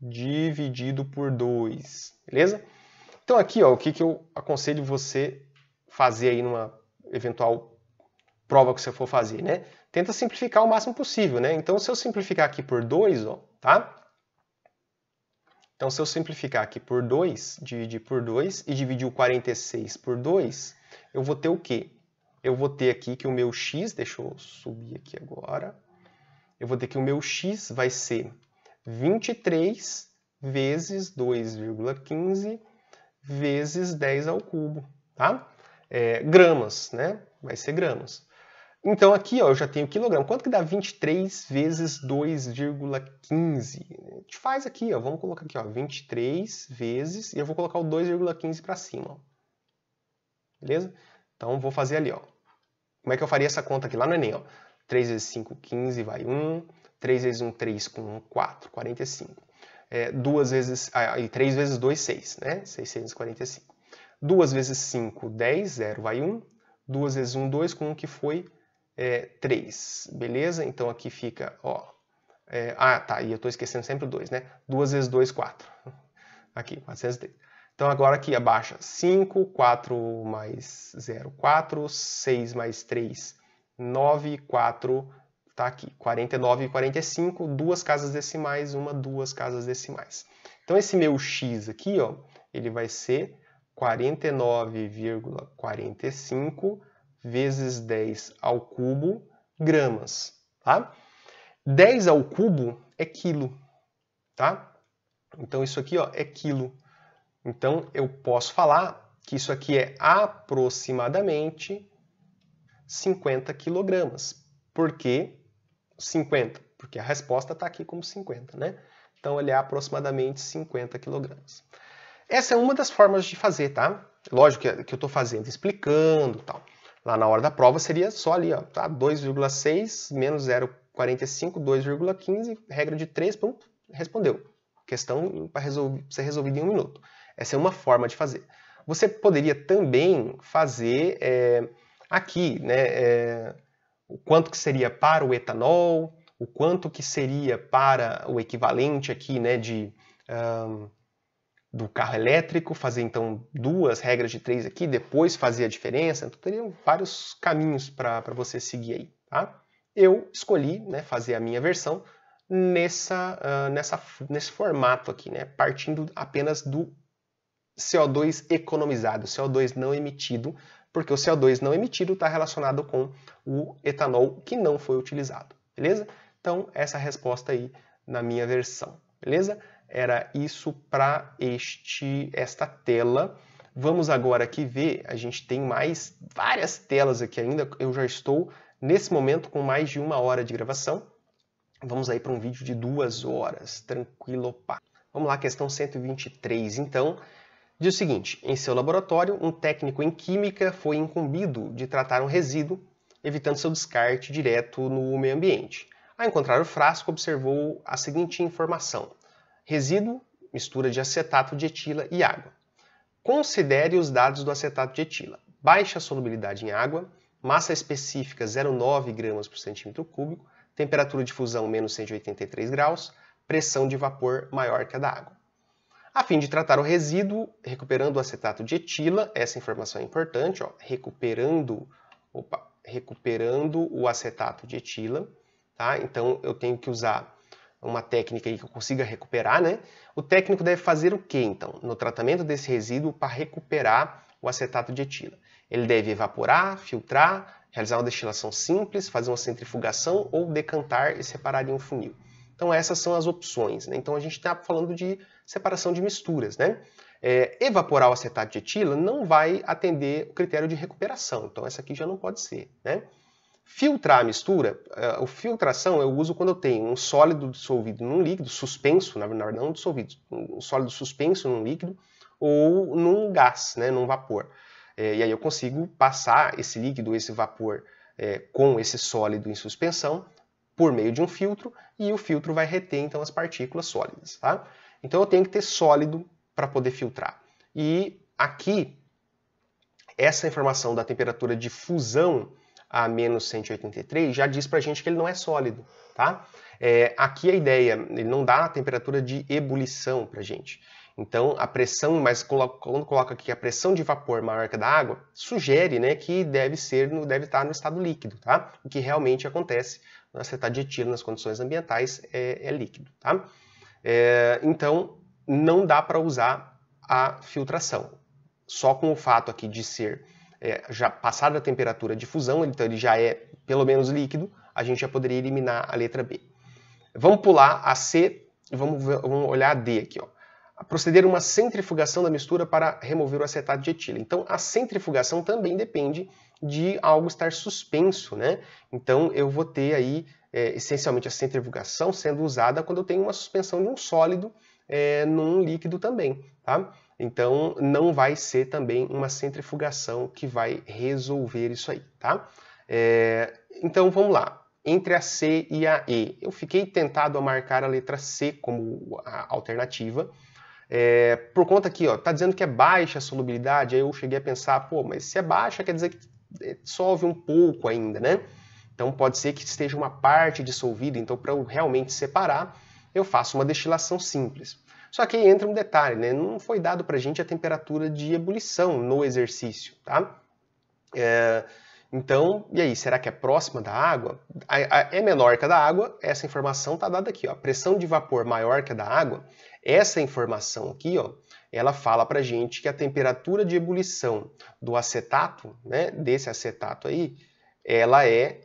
A: dividido por 2, beleza? Então aqui, ó, o que, que eu aconselho você fazer aí numa eventual prova que você for fazer, né? Tenta simplificar o máximo possível, né? Então se eu simplificar aqui por 2, ó, tá? Então, se eu simplificar aqui por 2, dividir por 2 e dividir o 46 por 2, eu vou ter o quê? Eu vou ter aqui que o meu x, deixa eu subir aqui agora, eu vou ter que o meu x vai ser 23 vezes 2,15 vezes 10 ao cubo, tá? É, gramas, né? Vai ser gramas. Então aqui ó, eu já tenho quilograma. Quanto que dá 23 vezes 2,15? A gente faz aqui, ó, vamos colocar aqui ó, 23 vezes, e eu vou colocar o 2,15 para cima. Ó. Beleza? Então vou fazer ali. Ó. Como é que eu faria essa conta aqui lá no Enem? Ó? 3 vezes 5, 15, vai 1. 3 vezes 1, 3 com 1, 4, 45. É, 2 vezes, ah, 3 vezes 2, 6, né? 645. 2 vezes 5, 10, 0 vai 1. 2 vezes 1, 2, com 1 que foi é, 3, beleza? Então aqui fica, ó, é, ah, tá, e eu estou esquecendo sempre o 2, né? 2 vezes 2, 4. Aqui, 403. Então agora aqui abaixa 5, 4 mais 0, 4, 6 mais 3, 9, 4, tá aqui, 49 e 45, duas casas decimais, uma, duas casas decimais. Então esse meu x aqui, ó, ele vai ser 49,45 vezes 10 ao cubo gramas, tá? 10 ao cubo é quilo, tá? Então isso aqui ó, é quilo. Então eu posso falar que isso aqui é aproximadamente 50 quilogramas. Por quê 50? Porque a resposta está aqui como 50, né? Então ele é aproximadamente 50 quilogramas. Essa é uma das formas de fazer, tá? Lógico que eu estou fazendo, explicando tal lá na hora da prova seria só ali, ó, tá? 2,6 menos 0,45, 2,15, regra de 3, pum, respondeu. Questão para ser resolvida em um minuto. Essa é uma forma de fazer. Você poderia também fazer é, aqui, né, é, o quanto que seria para o etanol, o quanto que seria para o equivalente aqui, né, de... Um, do carro elétrico, fazer então duas regras de três aqui, depois fazer a diferença. Então teriam vários caminhos para você seguir aí. Tá? Eu escolhi né, fazer a minha versão nessa, uh, nessa, nesse formato aqui, né, partindo apenas do CO2 economizado, CO2 não emitido, porque o CO2 não emitido está relacionado com o etanol que não foi utilizado, beleza? Então, essa é a resposta aí na minha versão, beleza? era isso para este esta tela. Vamos agora aqui ver, a gente tem mais várias telas aqui ainda, eu já estou nesse momento com mais de uma hora de gravação. Vamos aí para um vídeo de duas horas, tranquilo pá. Vamos lá, questão 123 então. Diz o seguinte, em seu laboratório, um técnico em química foi incumbido de tratar um resíduo, evitando seu descarte direto no meio ambiente. Ao encontrar o frasco, observou a seguinte informação resíduo, mistura de acetato de etila e água. Considere os dados do acetato de etila. Baixa solubilidade em água, massa específica 0,9 gramas por centímetro cúbico, temperatura de fusão menos 183 graus, pressão de vapor maior que a da água. A fim de tratar o resíduo, recuperando o acetato de etila, essa informação é importante, ó, recuperando, opa, recuperando o acetato de etila, tá? Então eu tenho que usar uma técnica que eu consiga recuperar, né? O técnico deve fazer o que então no tratamento desse resíduo para recuperar o acetato de etila? Ele deve evaporar, filtrar, realizar uma destilação simples, fazer uma centrifugação ou decantar e separar em um funil. Então essas são as opções. Né? Então a gente está falando de separação de misturas, né? É, evaporar o acetato de etila não vai atender o critério de recuperação. Então essa aqui já não pode ser, né? Filtrar a mistura, a eh, filtração eu uso quando eu tenho um sólido dissolvido num líquido, suspenso, na verdade não dissolvido, um sólido suspenso num líquido ou num gás, né, num vapor. É, e aí eu consigo passar esse líquido, esse vapor, é, com esse sólido em suspensão por meio de um filtro e o filtro vai reter então as partículas sólidas, tá? Então eu tenho que ter sólido para poder filtrar. E aqui essa informação da temperatura de fusão a menos 183 já diz para a gente que ele não é sólido, tá? É, aqui a ideia, ele não dá a temperatura de ebulição para a gente. Então, a pressão, mas quando coloca aqui a pressão de vapor maior que a da água, sugere né, que deve ser, deve estar no estado líquido, tá? O que realmente acontece no né, acetato tá de etilo nas condições ambientais é, é líquido, tá? É, então, não dá para usar a filtração. Só com o fato aqui de ser é, já passada a temperatura de fusão, então ele já é pelo menos líquido, a gente já poderia eliminar a letra B. Vamos pular a C e vamos, vamos olhar a D aqui. Ó. Proceder uma centrifugação da mistura para remover o acetato de etila. Então, a centrifugação também depende de algo estar suspenso, né? Então, eu vou ter aí, é, essencialmente, a centrifugação sendo usada quando eu tenho uma suspensão de um sólido é, num líquido também, tá? Então, não vai ser também uma centrifugação que vai resolver isso aí, tá? É, então, vamos lá. Entre a C e a E, eu fiquei tentado a marcar a letra C como a alternativa, é, por conta aqui, ó, tá dizendo que é baixa a solubilidade, aí eu cheguei a pensar, pô, mas se é baixa quer dizer que é, dissolve um pouco ainda, né? Então pode ser que esteja uma parte dissolvida, então para eu realmente separar, eu faço uma destilação simples. Só que entra um detalhe, né? Não foi dado para a gente a temperatura de ebulição no exercício, tá? É, então, e aí, será que é próxima da água? A, a, é menor que a da água, essa informação está dada aqui. Ó. A pressão de vapor maior que a da água, essa informação aqui, ó, ela fala para a gente que a temperatura de ebulição do acetato, né, desse acetato aí, ela é,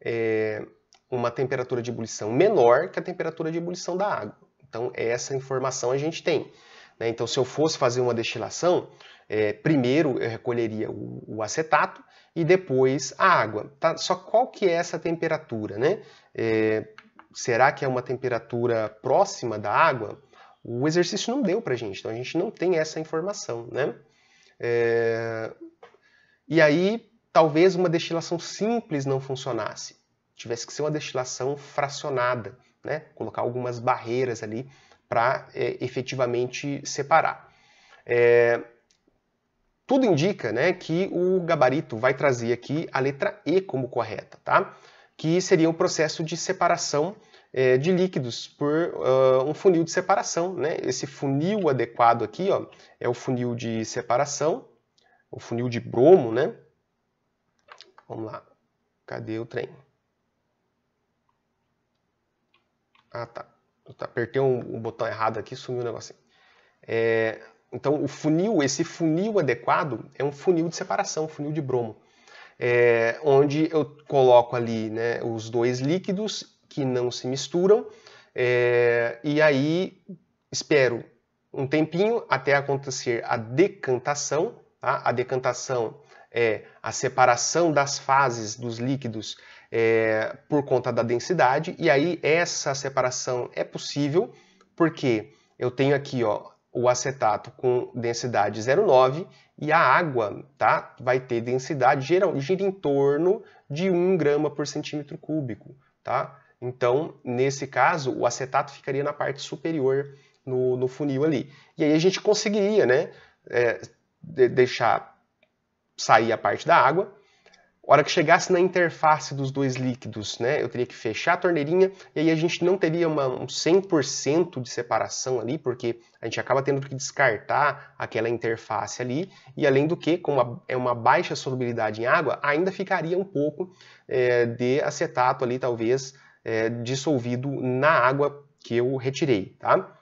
A: é uma temperatura de ebulição menor que a temperatura de ebulição da água. Então, é essa informação a gente tem. Né? Então, se eu fosse fazer uma destilação, é, primeiro eu recolheria o, o, acetato e depois a água. Tá? Só qual que é essa temperatura? Né? É, será que é uma temperatura próxima da água? O exercício não deu para a gente, então a gente não tem essa informação. Né? É, e aí, talvez uma destilação simples não funcionasse. Tivesse que ser uma destilação fracionada, né? Colocar algumas barreiras ali para é, efetivamente separar. É, tudo indica né, que o gabarito vai trazer aqui a letra E como correta, tá? que seria um processo de separação é, de líquidos por uh, um funil de separação. Né? Esse funil adequado aqui ó, é o funil de separação, o funil de bromo. Né? Vamos lá, cadê o trem? Ah, tá. Eu tá, apertei um, um botão errado aqui sumiu o negocinho. É, então, o funil, esse funil adequado é um funil de separação, um funil de bromo. É, onde eu coloco ali né, os dois líquidos que não se misturam é, e aí espero um tempinho até acontecer a decantação. Tá? A decantação é a separação das fases dos líquidos é, por conta da densidade, e aí essa separação é possível porque eu tenho aqui ó, o acetato com densidade 0,9 e a água tá, vai ter densidade, geral, gira em torno de 1 grama por centímetro cúbico. Tá? Então, nesse caso, o acetato ficaria na parte superior no, no funil ali. E aí a gente conseguiria né, é, de deixar sair a parte da água a hora que chegasse na interface dos dois líquidos, né, eu teria que fechar a torneirinha e aí a gente não teria uma, um 100% de separação ali, porque a gente acaba tendo que descartar aquela interface ali e além do que, como é uma baixa solubilidade em água, ainda ficaria um pouco é, de acetato ali, talvez, é, dissolvido na água que eu retirei, tá?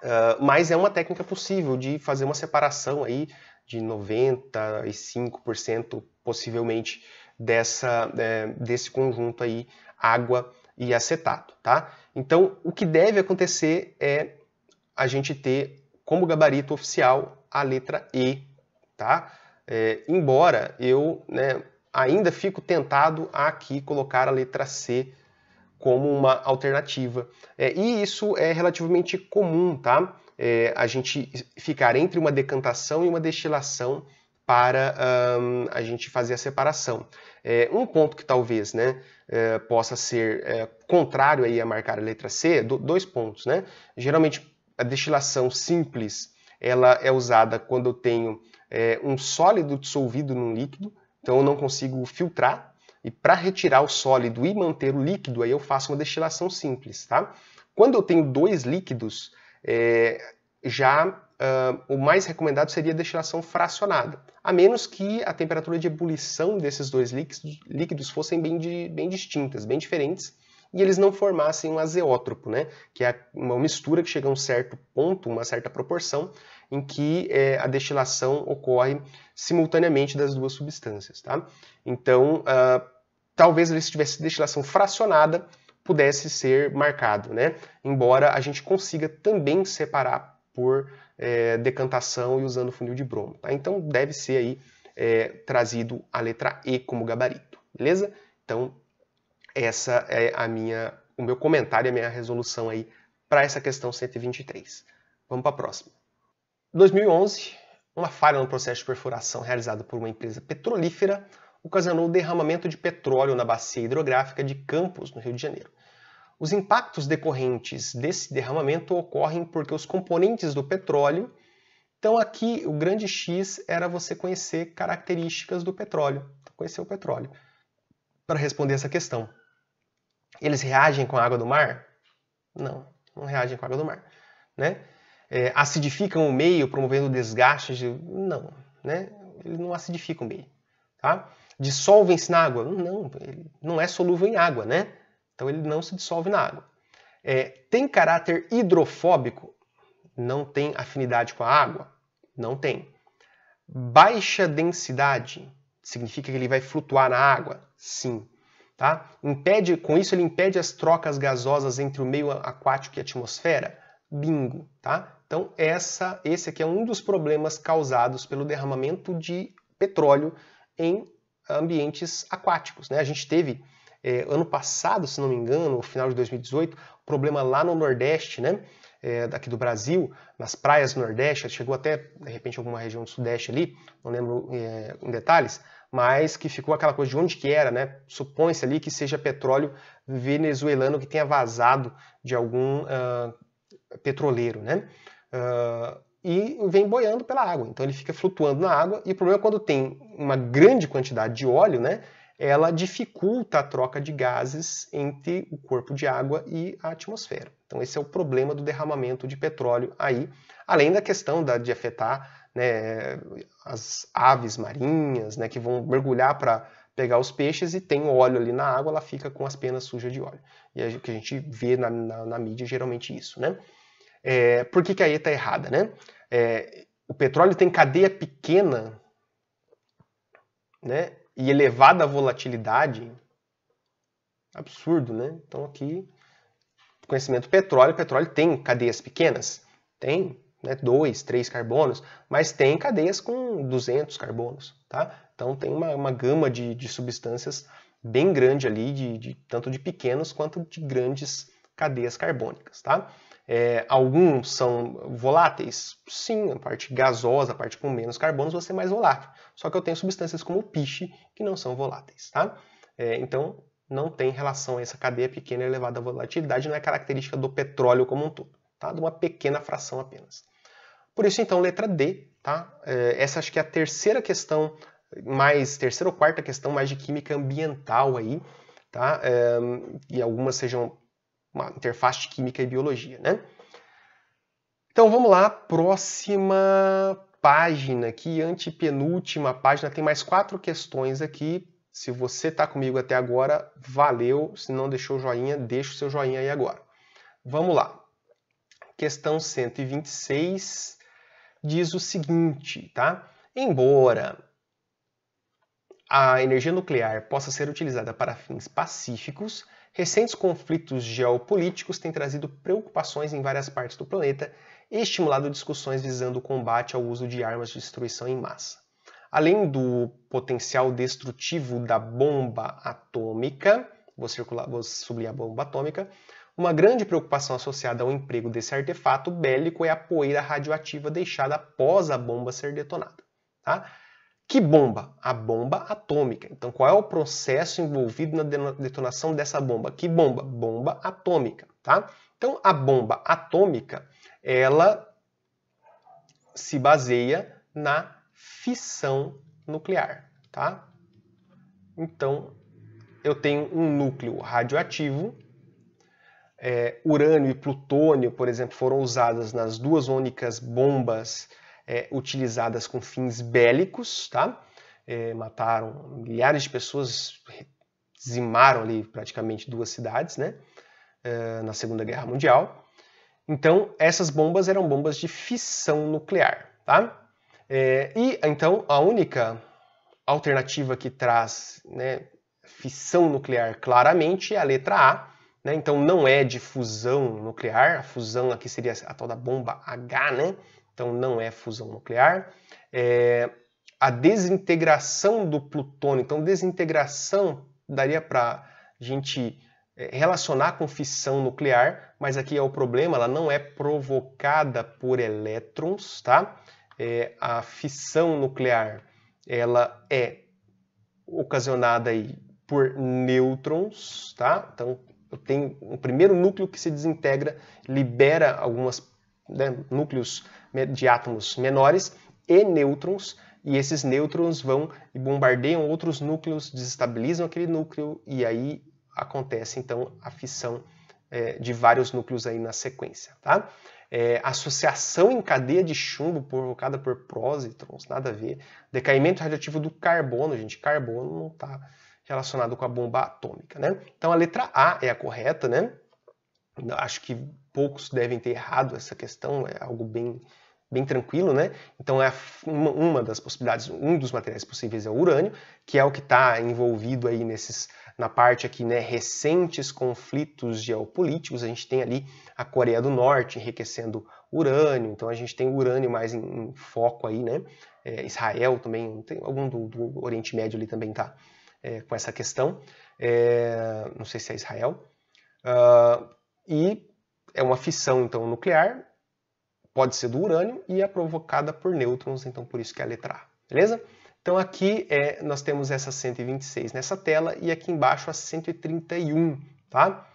A: Uh, mas é uma técnica possível de fazer uma separação aí de 95% possivelmente dessa, é, desse conjunto aí, água e acetato, tá? Então, o que deve acontecer é a gente ter como gabarito oficial a letra E, tá? É, embora eu né, ainda fico tentado a aqui colocar a letra C como uma alternativa. É, e isso é relativamente comum, tá? é, a gente ficar entre uma decantação e uma destilação para um, a gente fazer a separação. É, um ponto que talvez né, é, possa ser é, contrário aí a marcar a letra C, do, dois pontos. Né? Geralmente a destilação simples ela é usada quando eu tenho é, um sólido dissolvido num líquido, então eu não consigo filtrar. E para retirar o sólido e manter o líquido, aí eu faço uma destilação simples, tá? Quando eu tenho dois líquidos, é, já uh, o mais recomendado seria a destilação fracionada, a menos que a temperatura de ebulição desses dois líquidos, líquidos fossem bem, de, bem distintas, bem diferentes, e eles não formassem um azeótropo, né? que é uma mistura que chega a um certo ponto, uma certa proporção, em que é, a destilação ocorre simultaneamente das duas substâncias. Tá? Então, uh, talvez ele tivesse destilação fracionada, pudesse ser marcado, né? Embora a gente consiga também separar por é, decantação e usando funil de bromo, tá? Então deve ser aí é, trazido a letra E como gabarito, beleza? Então essa é a minha, o meu comentário e a minha resolução aí para essa questão 123. Vamos para a próxima. 2011, uma falha no processo de perfuração realizado por uma empresa petrolífera ocasionou o derramamento de petróleo na bacia hidrográfica de Campos, no Rio de Janeiro. Os impactos decorrentes desse derramamento ocorrem porque os componentes do petróleo. Então, aqui o grande X era você conhecer características do petróleo, conhecer o petróleo, para responder essa questão. Eles reagem com a água do mar? Não, não reagem com a água do mar. Né? É, acidificam o meio, promovendo desgastes? De... Não, né? ele não acidifica o meio. Tá? Dissolvem-se na água? Não, ele não é solúvel em água, né? Então ele não se dissolve na água. É, tem caráter hidrofóbico? Não tem afinidade com a água? Não tem. Baixa densidade significa que ele vai flutuar na água? Sim. Tá? Impede, com isso ele impede as trocas gasosas entre o meio aquático e a atmosfera? Bingo, tá? Então essa, esse aqui é um dos problemas causados pelo derramamento de petróleo em ambientes aquáticos. Né? A gente teve é, ano passado, se não me engano, no final de 2018, problema lá no Nordeste, né? É, daqui do Brasil, nas praias do Nordeste, chegou até, de repente, alguma região do Sudeste ali, não lembro é, em detalhes, mas que ficou aquela coisa de onde que era, né? Supõe-se ali que seja petróleo venezuelano que tenha vazado de algum uh, petroleiro, né? Ah, e vem boiando pela água. Então ele fica flutuando na água e o problema é quando tem uma grande quantidade de óleo, né? Ela dificulta a troca de gases entre o corpo de água e a atmosfera. Então esse é o problema do derramamento de petróleo aí, além da questão da, de afetar né, as aves marinhas, né, que vão mergulhar para pegar os peixes e tem óleo ali na água, ela fica com as penas sujas de óleo. E é o que a gente vê na, na, na mídia geralmente isso, né? É, por que, que a está errada, né? É, o petróleo tem cadeia pequena né, e elevada volatilidade. Absurdo, né? Então aqui, conhecimento petróleo, petróleo tem cadeias pequenas? Tem, né, dois, três carbonos, mas tem cadeias com 200 carbonos, tá? Então tem uma, uma gama de, de substâncias bem grande ali, de, de, tanto de pequenos quanto de grandes cadeias carbônicas, tá? É, alguns são voláteis? Sim, a parte gasosa, a parte com menos carbonos, vai ser é mais volátil. Só que eu tenho substâncias como o piche que não são voláteis, tá? É, então, não tem relação a essa cadeia pequena e elevada volatilidade, não é característica do petróleo como um todo, tá? De uma pequena fração apenas. Por isso, então, letra D, tá? É, essa acho que é a terceira questão, mais terceira ou quarta questão mais de química ambiental aí, tá? É, e algumas sejam uma interface de química e biologia, né? Então vamos lá, próxima página aqui, antepenúltima página, tem mais quatro questões aqui. Se você está comigo até agora, valeu. Se não deixou o joinha, deixa o seu joinha aí agora. Vamos lá. Questão 126 diz o seguinte, tá? Embora a energia nuclear possa ser utilizada para fins pacíficos, Recentes conflitos geopolíticos têm trazido preocupações em várias partes do planeta e estimulado discussões visando o combate ao uso de armas de destruição em massa. Além do potencial destrutivo da bomba atômica, vou, circular, vou a bomba atômica, uma grande preocupação associada ao emprego desse artefato bélico é a poeira radioativa deixada após a bomba ser detonada. Tá? Que bomba? A bomba atômica. Então, qual é o processo envolvido na detonação dessa bomba? Que bomba? Bomba atômica, tá? Então, a bomba atômica, ela se baseia na fissão nuclear, tá? Então, eu tenho um núcleo radioativo, é, urânio e plutônio, por exemplo, foram usadas nas duas únicas bombas é, utilizadas com fins bélicos, tá? É, mataram milhares de pessoas, dizimaram ali praticamente duas cidades, né? É, na Segunda Guerra Mundial. Então, essas bombas eram bombas de fissão nuclear, tá? É, e, então, a única alternativa que traz né, fissão nuclear claramente é a letra A, né? então não é de fusão nuclear, a fusão aqui seria a tal da bomba H, né? então não é fusão nuclear. É, a desintegração do plutônio, então desintegração daria para a gente é, relacionar com fissão nuclear, mas aqui é o problema, ela não é provocada por elétrons, tá? É, a fissão nuclear, ela é ocasionada aí por nêutrons, tá? Então, tem um o primeiro núcleo que se desintegra libera algumas né, núcleos de átomos menores e nêutrons, e esses nêutrons vão e bombardeiam outros núcleos, desestabilizam aquele núcleo, e aí acontece então a fissão é, de vários núcleos aí na sequência. Tá? É, associação em cadeia de chumbo provocada por prósitrons, nada a ver. Decaimento radioativo do carbono, gente, carbono não está relacionado com a bomba atômica, né? Então a letra A é a correta, né? Acho que poucos devem ter errado essa questão, é algo bem, bem tranquilo, né? Então, é uma, uma das possibilidades, um dos materiais possíveis é o urânio, que é o que está envolvido aí nesses, na parte aqui, né, recentes conflitos geopolíticos. A gente tem ali a Coreia do Norte enriquecendo urânio, então a gente tem o urânio mais em, em foco aí, né? É, Israel também, tem algum do, do, Oriente Médio ali também tá é, com essa questão. É, não sei se é Israel. Uh, e é uma fissão então nuclear, pode ser do urânio e é provocada por nêutrons, então por isso que é a letra A, beleza? Então aqui é, nós temos essa 126 nessa tela e aqui embaixo a 131, tá?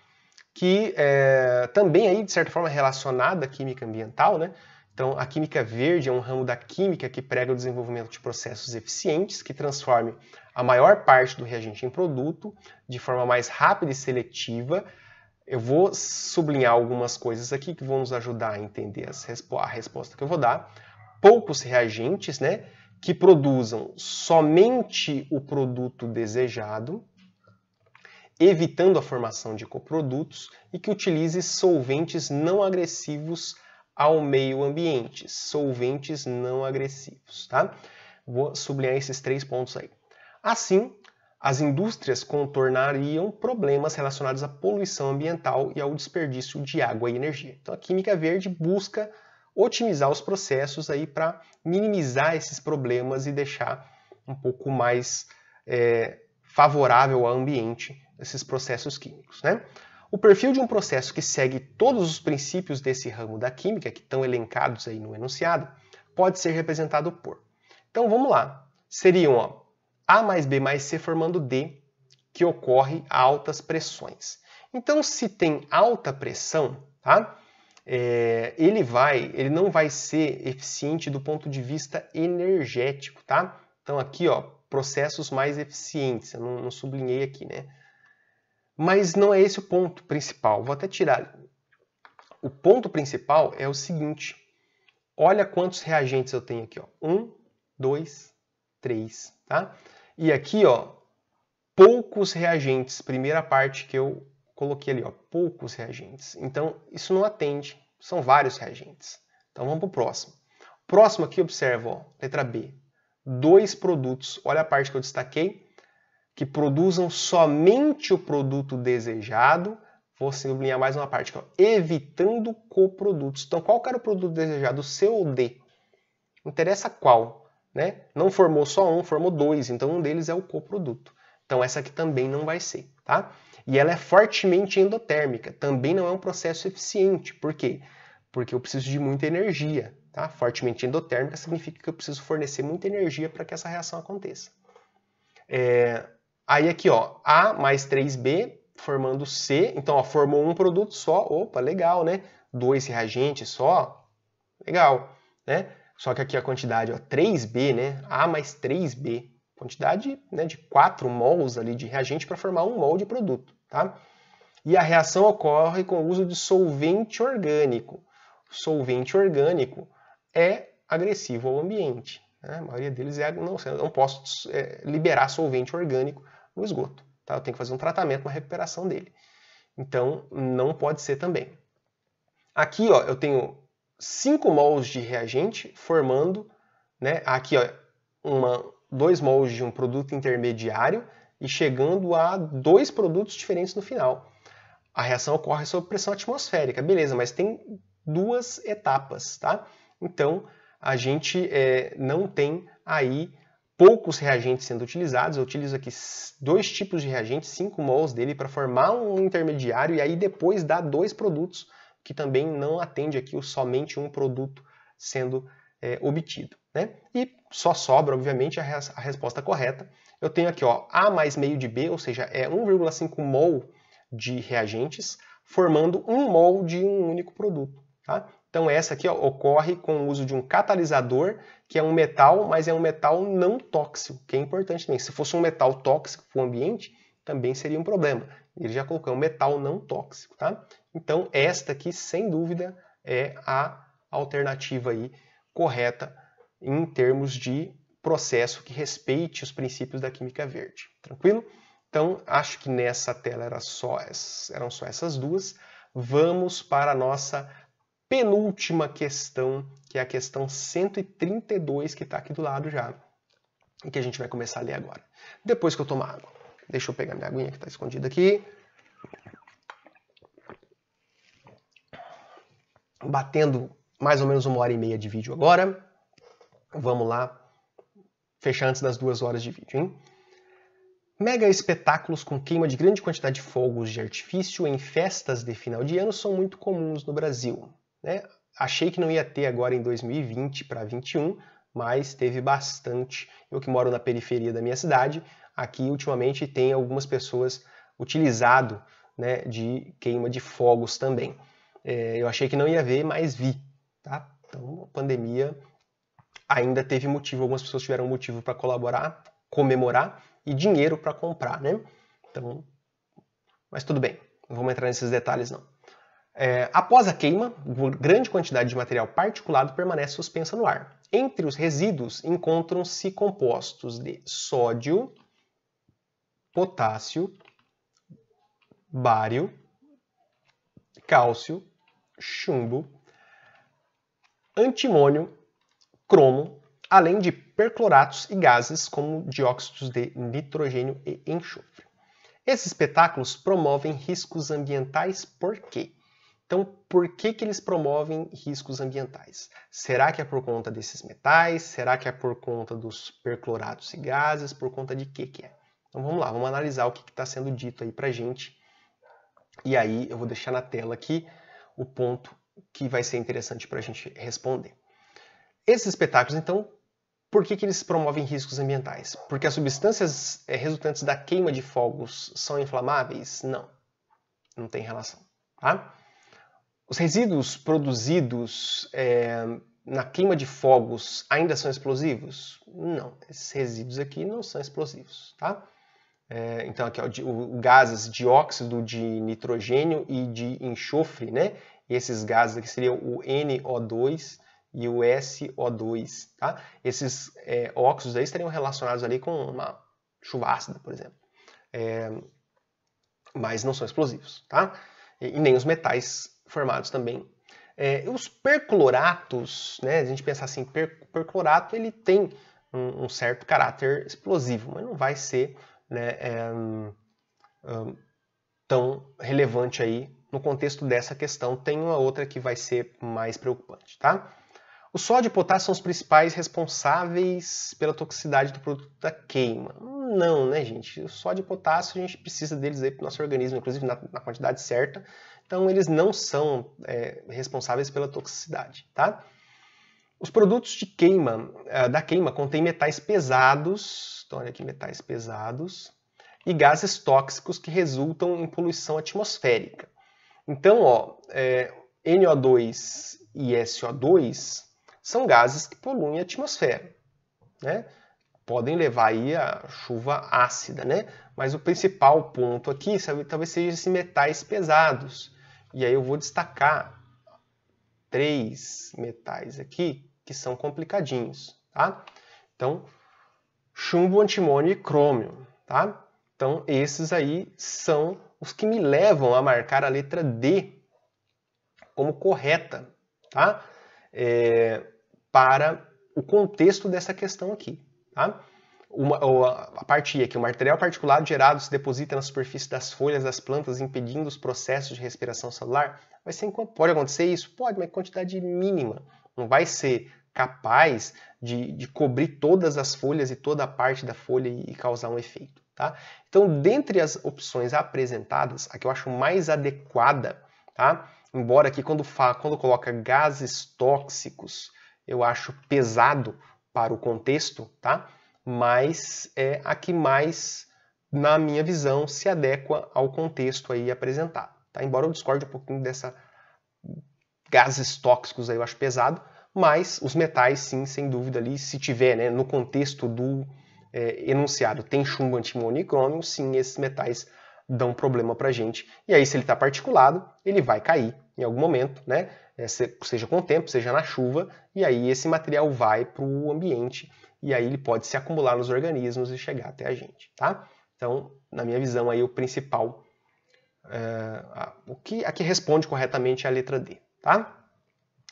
A: Que é, também aí de certa forma é relacionada à química ambiental, né? Então a química verde é um ramo da química que prega o desenvolvimento de processos eficientes que transforme a maior parte do reagente em produto de forma mais rápida e seletiva eu vou sublinhar algumas coisas aqui que vão nos ajudar a entender respo a resposta que eu vou dar. Poucos reagentes, né? Que produzam somente o produto desejado, evitando a formação de coprodutos e que utilize solventes não agressivos ao meio ambiente, solventes não agressivos, tá? Vou sublinhar esses três pontos aí. Assim, as indústrias contornariam problemas relacionados à poluição ambiental e ao desperdício de água e energia. Então a química verde busca otimizar os processos aí para minimizar esses problemas e deixar um pouco mais é, favorável ao ambiente esses processos químicos. Né? O perfil de um processo que segue todos os princípios desse ramo da química, que estão elencados aí no enunciado, pode ser representado por. Então vamos lá. Seriam ó, a mais B mais C formando D, que ocorre a altas pressões. Então, se tem alta pressão, tá? É, ele vai, ele não vai ser eficiente do ponto de vista energético, tá? Então aqui, ó, processos mais eficientes, eu não, não sublinhei aqui, né? Mas não é esse o ponto principal. Vou até tirar. O ponto principal é o seguinte: olha quantos reagentes eu tenho aqui, ó. Um, dois, 3, tá? E aqui, ó, poucos reagentes, primeira parte que eu coloquei ali, ó, poucos reagentes. Então, isso não atende, são vários reagentes. Então, vamos para o próximo. Próximo aqui, observa, ó, letra B. Dois produtos, olha a parte que eu destaquei, que produzam somente o produto desejado. Vou sublinhar mais uma parte, ó, evitando coprodutos. Então, qual que era o produto desejado, C ou D? Interessa qual, né? Não formou só um, formou dois, então um deles é o coproduto. Então essa aqui também não vai ser, tá? E ela é fortemente endotérmica, também não é um processo eficiente. Por quê? Porque eu preciso de muita energia, tá? Fortemente endotérmica significa que eu preciso fornecer muita energia para que essa reação aconteça. É... Aí aqui, ó, A mais 3B formando C, então ó, formou um produto só, opa, legal, né? Dois reagentes só, legal, né? Só que aqui a quantidade, ó, 3B, né? A mais 3B. Quantidade né, de 4 mols ali de reagente para formar um mol de produto, tá? E a reação ocorre com o uso de solvente orgânico. Solvente orgânico é agressivo ao ambiente. Né? A maioria deles é, não, não posso é, liberar solvente orgânico no esgoto. Tá? Eu tenho que fazer um tratamento, uma recuperação dele. Então, não pode ser também. Aqui, ó, eu tenho 5 mols de reagente, formando né, aqui ó, dois mols de um produto intermediário e chegando a dois produtos diferentes no final. A reação ocorre sob pressão atmosférica, beleza, mas tem duas etapas, tá? Então, a gente é, não tem aí poucos reagentes sendo utilizados. Eu utilizo aqui dois tipos de reagentes, 5 mols dele, para formar um intermediário e aí depois dá dois produtos que também não atende aqui o somente um produto sendo é, obtido. Né? E só sobra, obviamente, a, res a, resposta correta. Eu tenho aqui ó, A mais meio de B, ou seja, é 1,5 mol de reagentes, formando um mol de um único produto. Tá? Então essa aqui ó, ocorre com o uso de um catalisador, que é um metal, mas é um metal não tóxico, que é importante também. Se fosse um metal tóxico para o ambiente, também seria um problema ele já colocou, é um metal não tóxico, tá? Então, esta aqui, sem dúvida, é a alternativa aí correta em termos de processo que respeite os princípios da química verde, tranquilo? Então, acho que nessa tela era só, eram só essas duas. Vamos para a nossa penúltima questão, que é a questão 132, que está aqui do lado já, e que a gente vai começar a ler agora, depois que eu tomar água. Deixa eu pegar minha aguinha que está escondida aqui. Batendo mais ou menos uma hora e meia de vídeo agora. Vamos lá. Fechar antes das duas horas de vídeo, hein? Mega espetáculos com queima de grande quantidade de fogos de artifício em festas de final de ano são muito comuns no Brasil. Né? Achei que não ia ter agora em 2020 para 21, mas teve bastante. Eu que moro na periferia da minha cidade, aqui ultimamente tem algumas pessoas utilizado né, de queima de fogos também. É, eu achei que não ia ver, mas vi. Tá? Então, a pandemia ainda teve motivo, algumas pessoas tiveram motivo para colaborar, comemorar e dinheiro para comprar, né? Então, mas tudo bem, não vamos entrar nesses detalhes não. É, após a queima, grande quantidade de material particulado permanece suspensa no ar. Entre os resíduos encontram-se compostos de sódio, potássio, bário, cálcio, chumbo, antimônio, cromo, além de percloratos e gases como dióxidos de nitrogênio e enxofre. Esses espetáculos promovem riscos ambientais por quê? Então, por que, que eles promovem riscos ambientais? Será que é por conta desses metais? Será que é por conta dos percloratos e gases? Por conta de que que é? Então vamos lá, vamos analisar o que está sendo dito aí para gente. E aí eu vou deixar na tela aqui o ponto que vai ser interessante para a gente responder. Esses espetáculos, então, por que, que eles promovem riscos ambientais? Porque as substâncias eh, resultantes da queima de fogos são inflamáveis? Não, não tem relação. Tá? Os resíduos produzidos é, na queima de fogos ainda são explosivos? Não, esses resíduos aqui não são explosivos, tá? É, então, aqui, ó, o, o, gases óxido de nitrogênio e de enxofre, né? Esses gases aqui seriam o NO2 e o SO2, tá? Esses é, óxidos aí estariam relacionados ali com uma chuva ácida, por exemplo. É, mas não são explosivos, tá? E, e nem os metais formados também. É, os percloratos, né? A gente pensar assim, per, perclorato ele tem um, um certo caráter explosivo, mas não vai ser né, é, um, tão relevante aí no contexto dessa questão. Tem uma outra que vai ser mais preocupante, tá? O sódio e potássio são os principais responsáveis pela toxicidade do produto da queima. Não, né, gente? O sódio e potássio, a gente precisa deles aí para o nosso organismo, inclusive na, na, quantidade certa. Então, eles não são é, responsáveis pela toxicidade, tá? Os produtos de queima, eh, da queima contêm metais pesados, então olha aqui, metais pesados, e gases tóxicos que resultam em poluição atmosférica. Então, ó, é, eh, NO2 e SO2 são gases que poluem a atmosfera, né? Podem levar aí a chuva ácida, né? Mas o principal ponto aqui sabe, talvez seja esses metais pesados. E aí eu vou destacar três metais aqui que são complicadinhos, tá? Então, chumbo, antimônio e crômio, tá? Então, esses aí são os que me levam a marcar a letra D como correta, tá? É, para o contexto dessa questão aqui, tá? Uma, a parte E aqui, o material particulado gerado se deposita na superfície das folhas das plantas, impedindo os processos de respiração celular. Vai ser, pode acontecer isso? Pode, mas quantidade mínima não vai ser capaz de, de cobrir todas as folhas e toda a parte da folha e causar um efeito. Tá? Então, dentre as opções apresentadas, a que eu acho mais adequada, tá? embora aqui quando, fala, quando coloca gases tóxicos, eu acho pesado para o contexto, tá? mas é a que mais, na minha visão, se adequa ao contexto aí apresentado. Tá? Embora eu discorde um pouquinho dessa gases tóxicos aí eu acho pesado, mas os metais sim, sem dúvida ali, se tiver né, no contexto do é, enunciado tem chumbo, antimônio e crômio, sim, esses metais dão problema pra gente. E aí se ele está particulado, ele vai cair em algum momento, né? É, seja com o tempo, seja na chuva, e aí esse material vai para o ambiente e aí ele pode se acumular nos organismos e chegar até a gente, tá? Então, na minha visão, aí o principal, é, a, o que aqui responde corretamente é a letra D tá?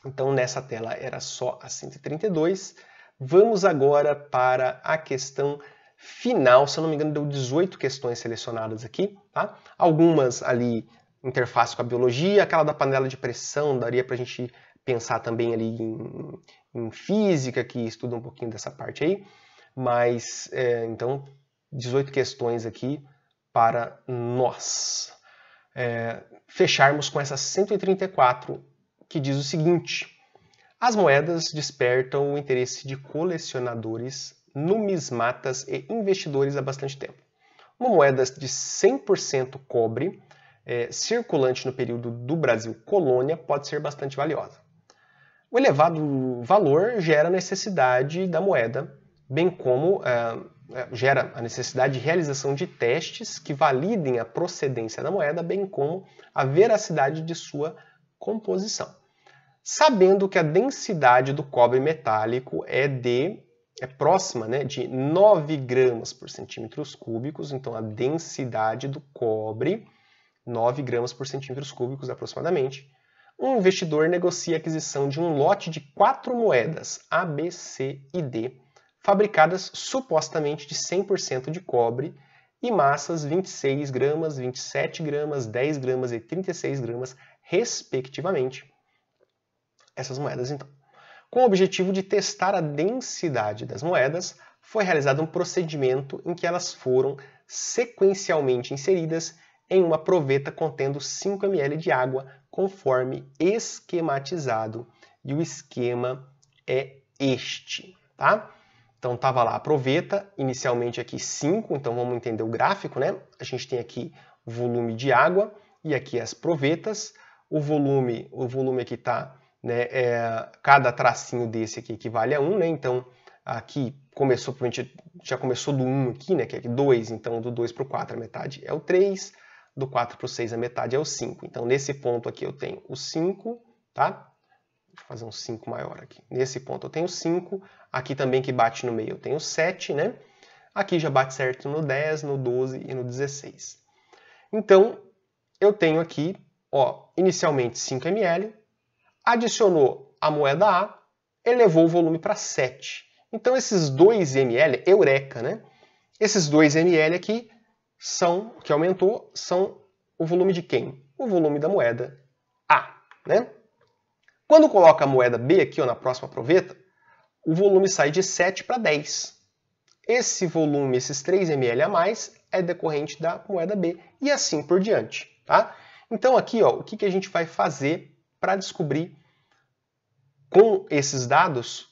A: Então, nessa tela era só a 132. Vamos agora para a questão final. Se eu não me engano, deu 18 questões selecionadas aqui. Tá? Algumas ali, interface com a biologia, aquela da panela de pressão, daria para a gente pensar também ali em, em, física, que estuda um pouquinho dessa parte aí. Mas, é, então, 18 questões aqui para nós. É, fecharmos com essas 134 que diz o seguinte: As moedas despertam o interesse de colecionadores, numismatas e investidores há bastante tempo. Uma moeda de 100% cobre, é, circulante no período do Brasil colônia, pode ser bastante valiosa. O elevado valor gera a necessidade da moeda, bem como é, gera a necessidade de realização de testes que validem a procedência da moeda, bem como a veracidade de sua composição sabendo que a densidade do cobre metálico é de é próxima né, de 9 gramas por centímetros cúbicos, então a densidade do cobre, 9 gramas por centímetros cúbicos aproximadamente. Um investidor negocia a aquisição de um lote de quatro moedas A, B, C e D, fabricadas supostamente de 100% de cobre e massas 26 gramas, 27 gramas, 10 gramas e 36 gramas, respectivamente, essas moedas, então. Com o objetivo de testar a densidade das moedas, foi realizado um procedimento em que elas foram sequencialmente inseridas em uma proveta contendo 5 ml de água, conforme esquematizado. E o esquema é este, tá? Então estava lá a proveta, inicialmente aqui 5, então vamos entender o gráfico, né? A gente tem aqui o volume de água e aqui as provetas. O volume, o volume aqui está né? É, cada tracinho desse aqui equivale a 1, né? então aqui começou, já começou do 1 aqui, né? que é 2, então do 2 para o 4 a metade é o 3, do 4 para o 6 a metade é o 5. Então nesse ponto aqui eu tenho o 5, tá? Vou fazer um 5 maior aqui. Nesse ponto eu tenho 5, aqui também que bate no meio eu tenho 7, né? Aqui já bate certo no 10, no 12 e no 16. Então, eu tenho aqui, ó, inicialmente 5 ml, adicionou a moeda A, elevou o volume para 7. Então esses 2 ml, eureka, né? Esses 2 ml aqui são, que aumentou, são o volume de quem? O volume da moeda A, né? Quando coloca a moeda B aqui ó, na próxima proveta, o volume sai de 7 para 10. Esse volume, esses 3 ml a mais, é decorrente da moeda B e assim por diante. Tá? Então aqui ó, o que, que a gente vai fazer para descobrir com esses dados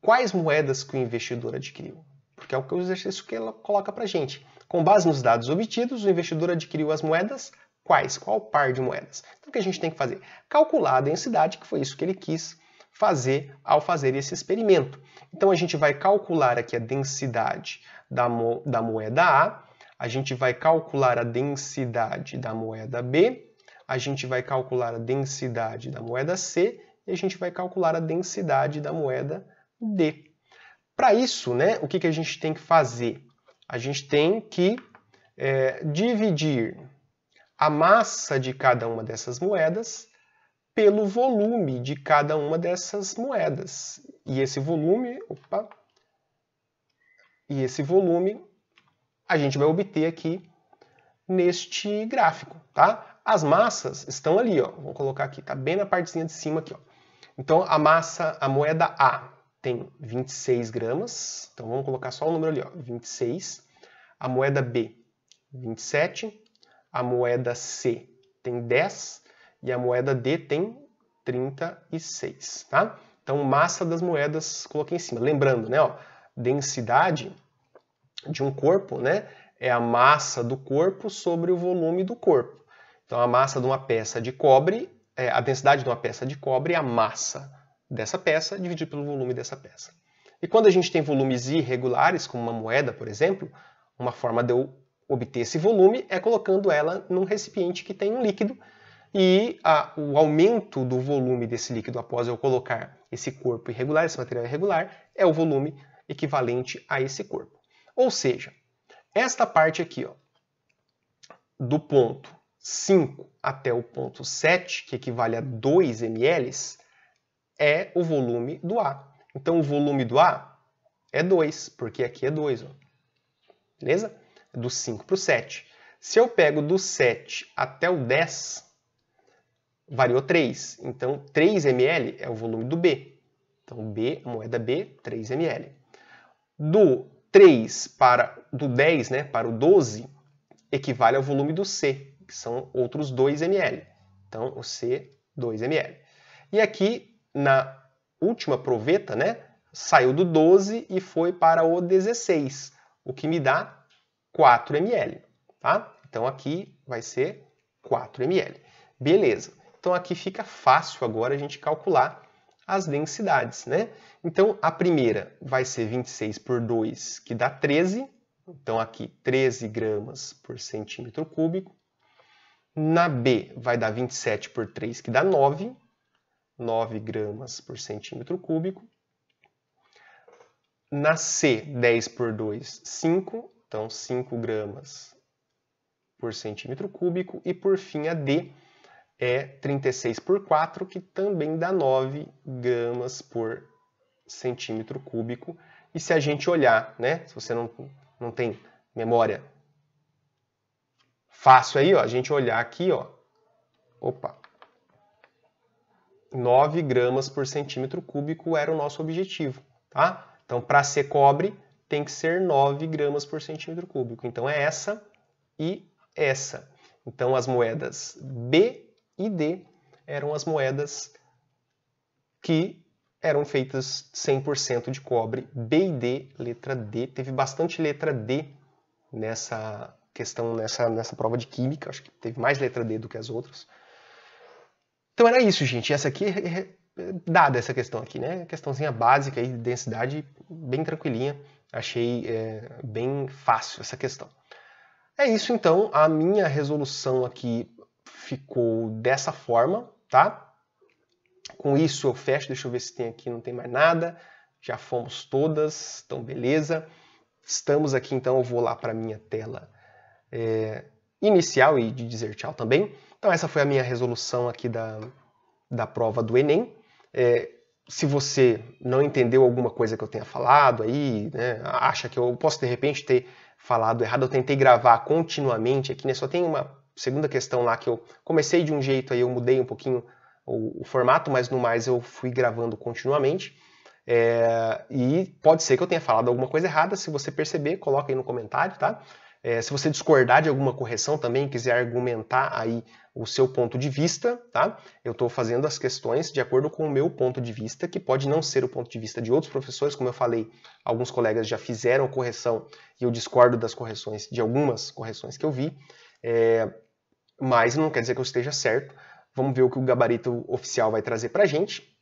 A: quais moedas que o investidor adquiriu. Porque é o que o exercício que ela coloca para a gente. Com base nos dados obtidos, o investidor adquiriu as moedas quais? Qual par de moedas? Então, o que a gente tem que fazer? Calcular a densidade, que foi isso que ele quis fazer ao fazer esse experimento. Então, a gente vai calcular aqui a densidade da, mo da moeda A, a gente vai calcular a densidade da moeda B a gente vai calcular a densidade da moeda C e a gente vai calcular a densidade da moeda D. Para isso, né, o que, que a gente tem que fazer? A gente tem que é, dividir a massa de cada uma dessas moedas pelo volume de cada uma dessas moedas. E esse volume, opa, e esse volume a gente vai obter aqui neste gráfico, tá? As massas estão ali, ó. Vou colocar aqui, tá bem na partezinha de cima aqui, ó. Então a massa, a moeda A tem 26 gramas. Então vamos colocar só o número ali, ó, 26. A moeda B, 27. A moeda C tem 10 e a moeda D tem 36, tá? Então massa das moedas coloquei em cima. Lembrando, né, ó, densidade de um corpo, né, é a massa do corpo sobre o volume do corpo. Então, a massa de uma peça de cobre, é, a densidade de uma peça de cobre é a massa dessa peça dividido pelo volume dessa peça. E quando a gente tem volumes irregulares, como uma moeda, por exemplo, uma forma de eu obter esse volume é colocando ela num recipiente que tem um líquido e a, o aumento do volume desse líquido após eu colocar esse corpo irregular, esse material irregular, é o volume equivalente a esse corpo. Ou seja, esta parte aqui ó, do ponto 5 até o ponto 7, que equivale a 2 ml, é o volume do A. Então, o volume do A é 2, porque aqui é 2. Ó. Beleza? É do 5 para o 7. Se eu pego do 7 até o 10, variou 3. Então, 3 ml é o volume do B. Então, B, moeda B, 3 ml. Do 3 para do 10, né, para o 12, equivale ao volume do C que são outros 2 ml. Então, o C, 2 ml. E aqui, na última proveta, né, saiu do 12 e foi para o 16, o que me dá 4 ml. Tá? Então, aqui vai ser 4 ml. Beleza. Então, aqui fica fácil agora a gente calcular as densidades, né? Então, a primeira vai ser 26 por 2, que dá 13. Então, aqui 13 gramas por centímetro cúbico. Na B vai dar 27 por 3, que dá 9. 9 gramas por centímetro cúbico. Na C, 10 por 2, 5. Então, 5 gramas por centímetro cúbico. E por fim, a D é 36 por 4, que também dá 9 gramas por centímetro cúbico. E se a gente olhar, né, se você não, não tem memória Fácil aí, ó, a gente olhar aqui, ó. Opa. 9 gramas por centímetro cúbico era o nosso objetivo, tá? Então, para ser cobre, tem que ser 9 gramas por centímetro cúbico. Então, é essa e essa. Então, as moedas B e D eram as moedas que eram feitas 100% de cobre. B e D, letra D. Teve bastante letra D nessa, questão nessa, nessa prova de química, acho que teve mais letra D do que as outras. Então era isso, gente. Essa aqui é, é, é dada essa questão aqui, né? Questãozinha básica aí de densidade, bem tranquilinha. Achei é, bem fácil essa questão. É isso então, a minha resolução aqui ficou dessa forma, tá? Com isso eu fecho, deixa eu ver se tem aqui, não tem mais nada. Já fomos todas, então beleza. Estamos aqui, então eu vou lá para minha tela é, inicial e de dizer tchau também. Então essa foi a minha resolução aqui da, da prova do Enem. É, se você não entendeu alguma coisa que eu tenha falado aí, né, acha que eu posso de repente ter falado errado, eu tentei gravar continuamente aqui, né, só tem uma segunda questão lá que eu comecei de um jeito aí, eu mudei um pouquinho o, o formato, mas no mais eu fui gravando continuamente. É, e pode ser que eu tenha falado alguma coisa errada, se você perceber, coloca aí no comentário, tá? É, se você discordar de alguma correção também, quiser argumentar aí o seu ponto de vista, tá? Eu estou fazendo as questões de acordo com o meu ponto de vista, que pode não ser o ponto de vista de outros professores, como eu falei, alguns colegas já fizeram correção e eu discordo das correções, de algumas correções que eu vi, é, mas não quer dizer que eu esteja certo. Vamos ver o que o gabarito oficial vai trazer para a gente.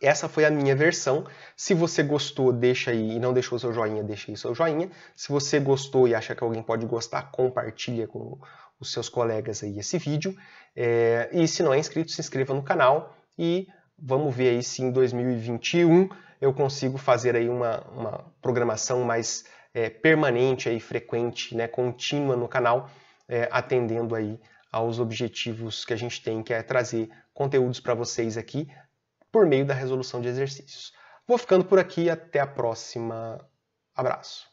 A: Essa foi a minha versão. Se você gostou, deixa aí. E não deixou seu joinha, deixa aí seu joinha. Se você gostou e acha que alguém pode gostar, compartilha com os seus colegas aí esse vídeo. É, e se não é inscrito, se inscreva no canal. E vamos ver aí se em 2021 eu consigo fazer aí uma, uma programação mais é, permanente, aí, frequente, né, contínua no canal, é, atendendo aí aos objetivos que a gente tem, que é trazer conteúdos para vocês aqui por meio da resolução de exercícios. Vou ficando por aqui, até a próxima. Abraço.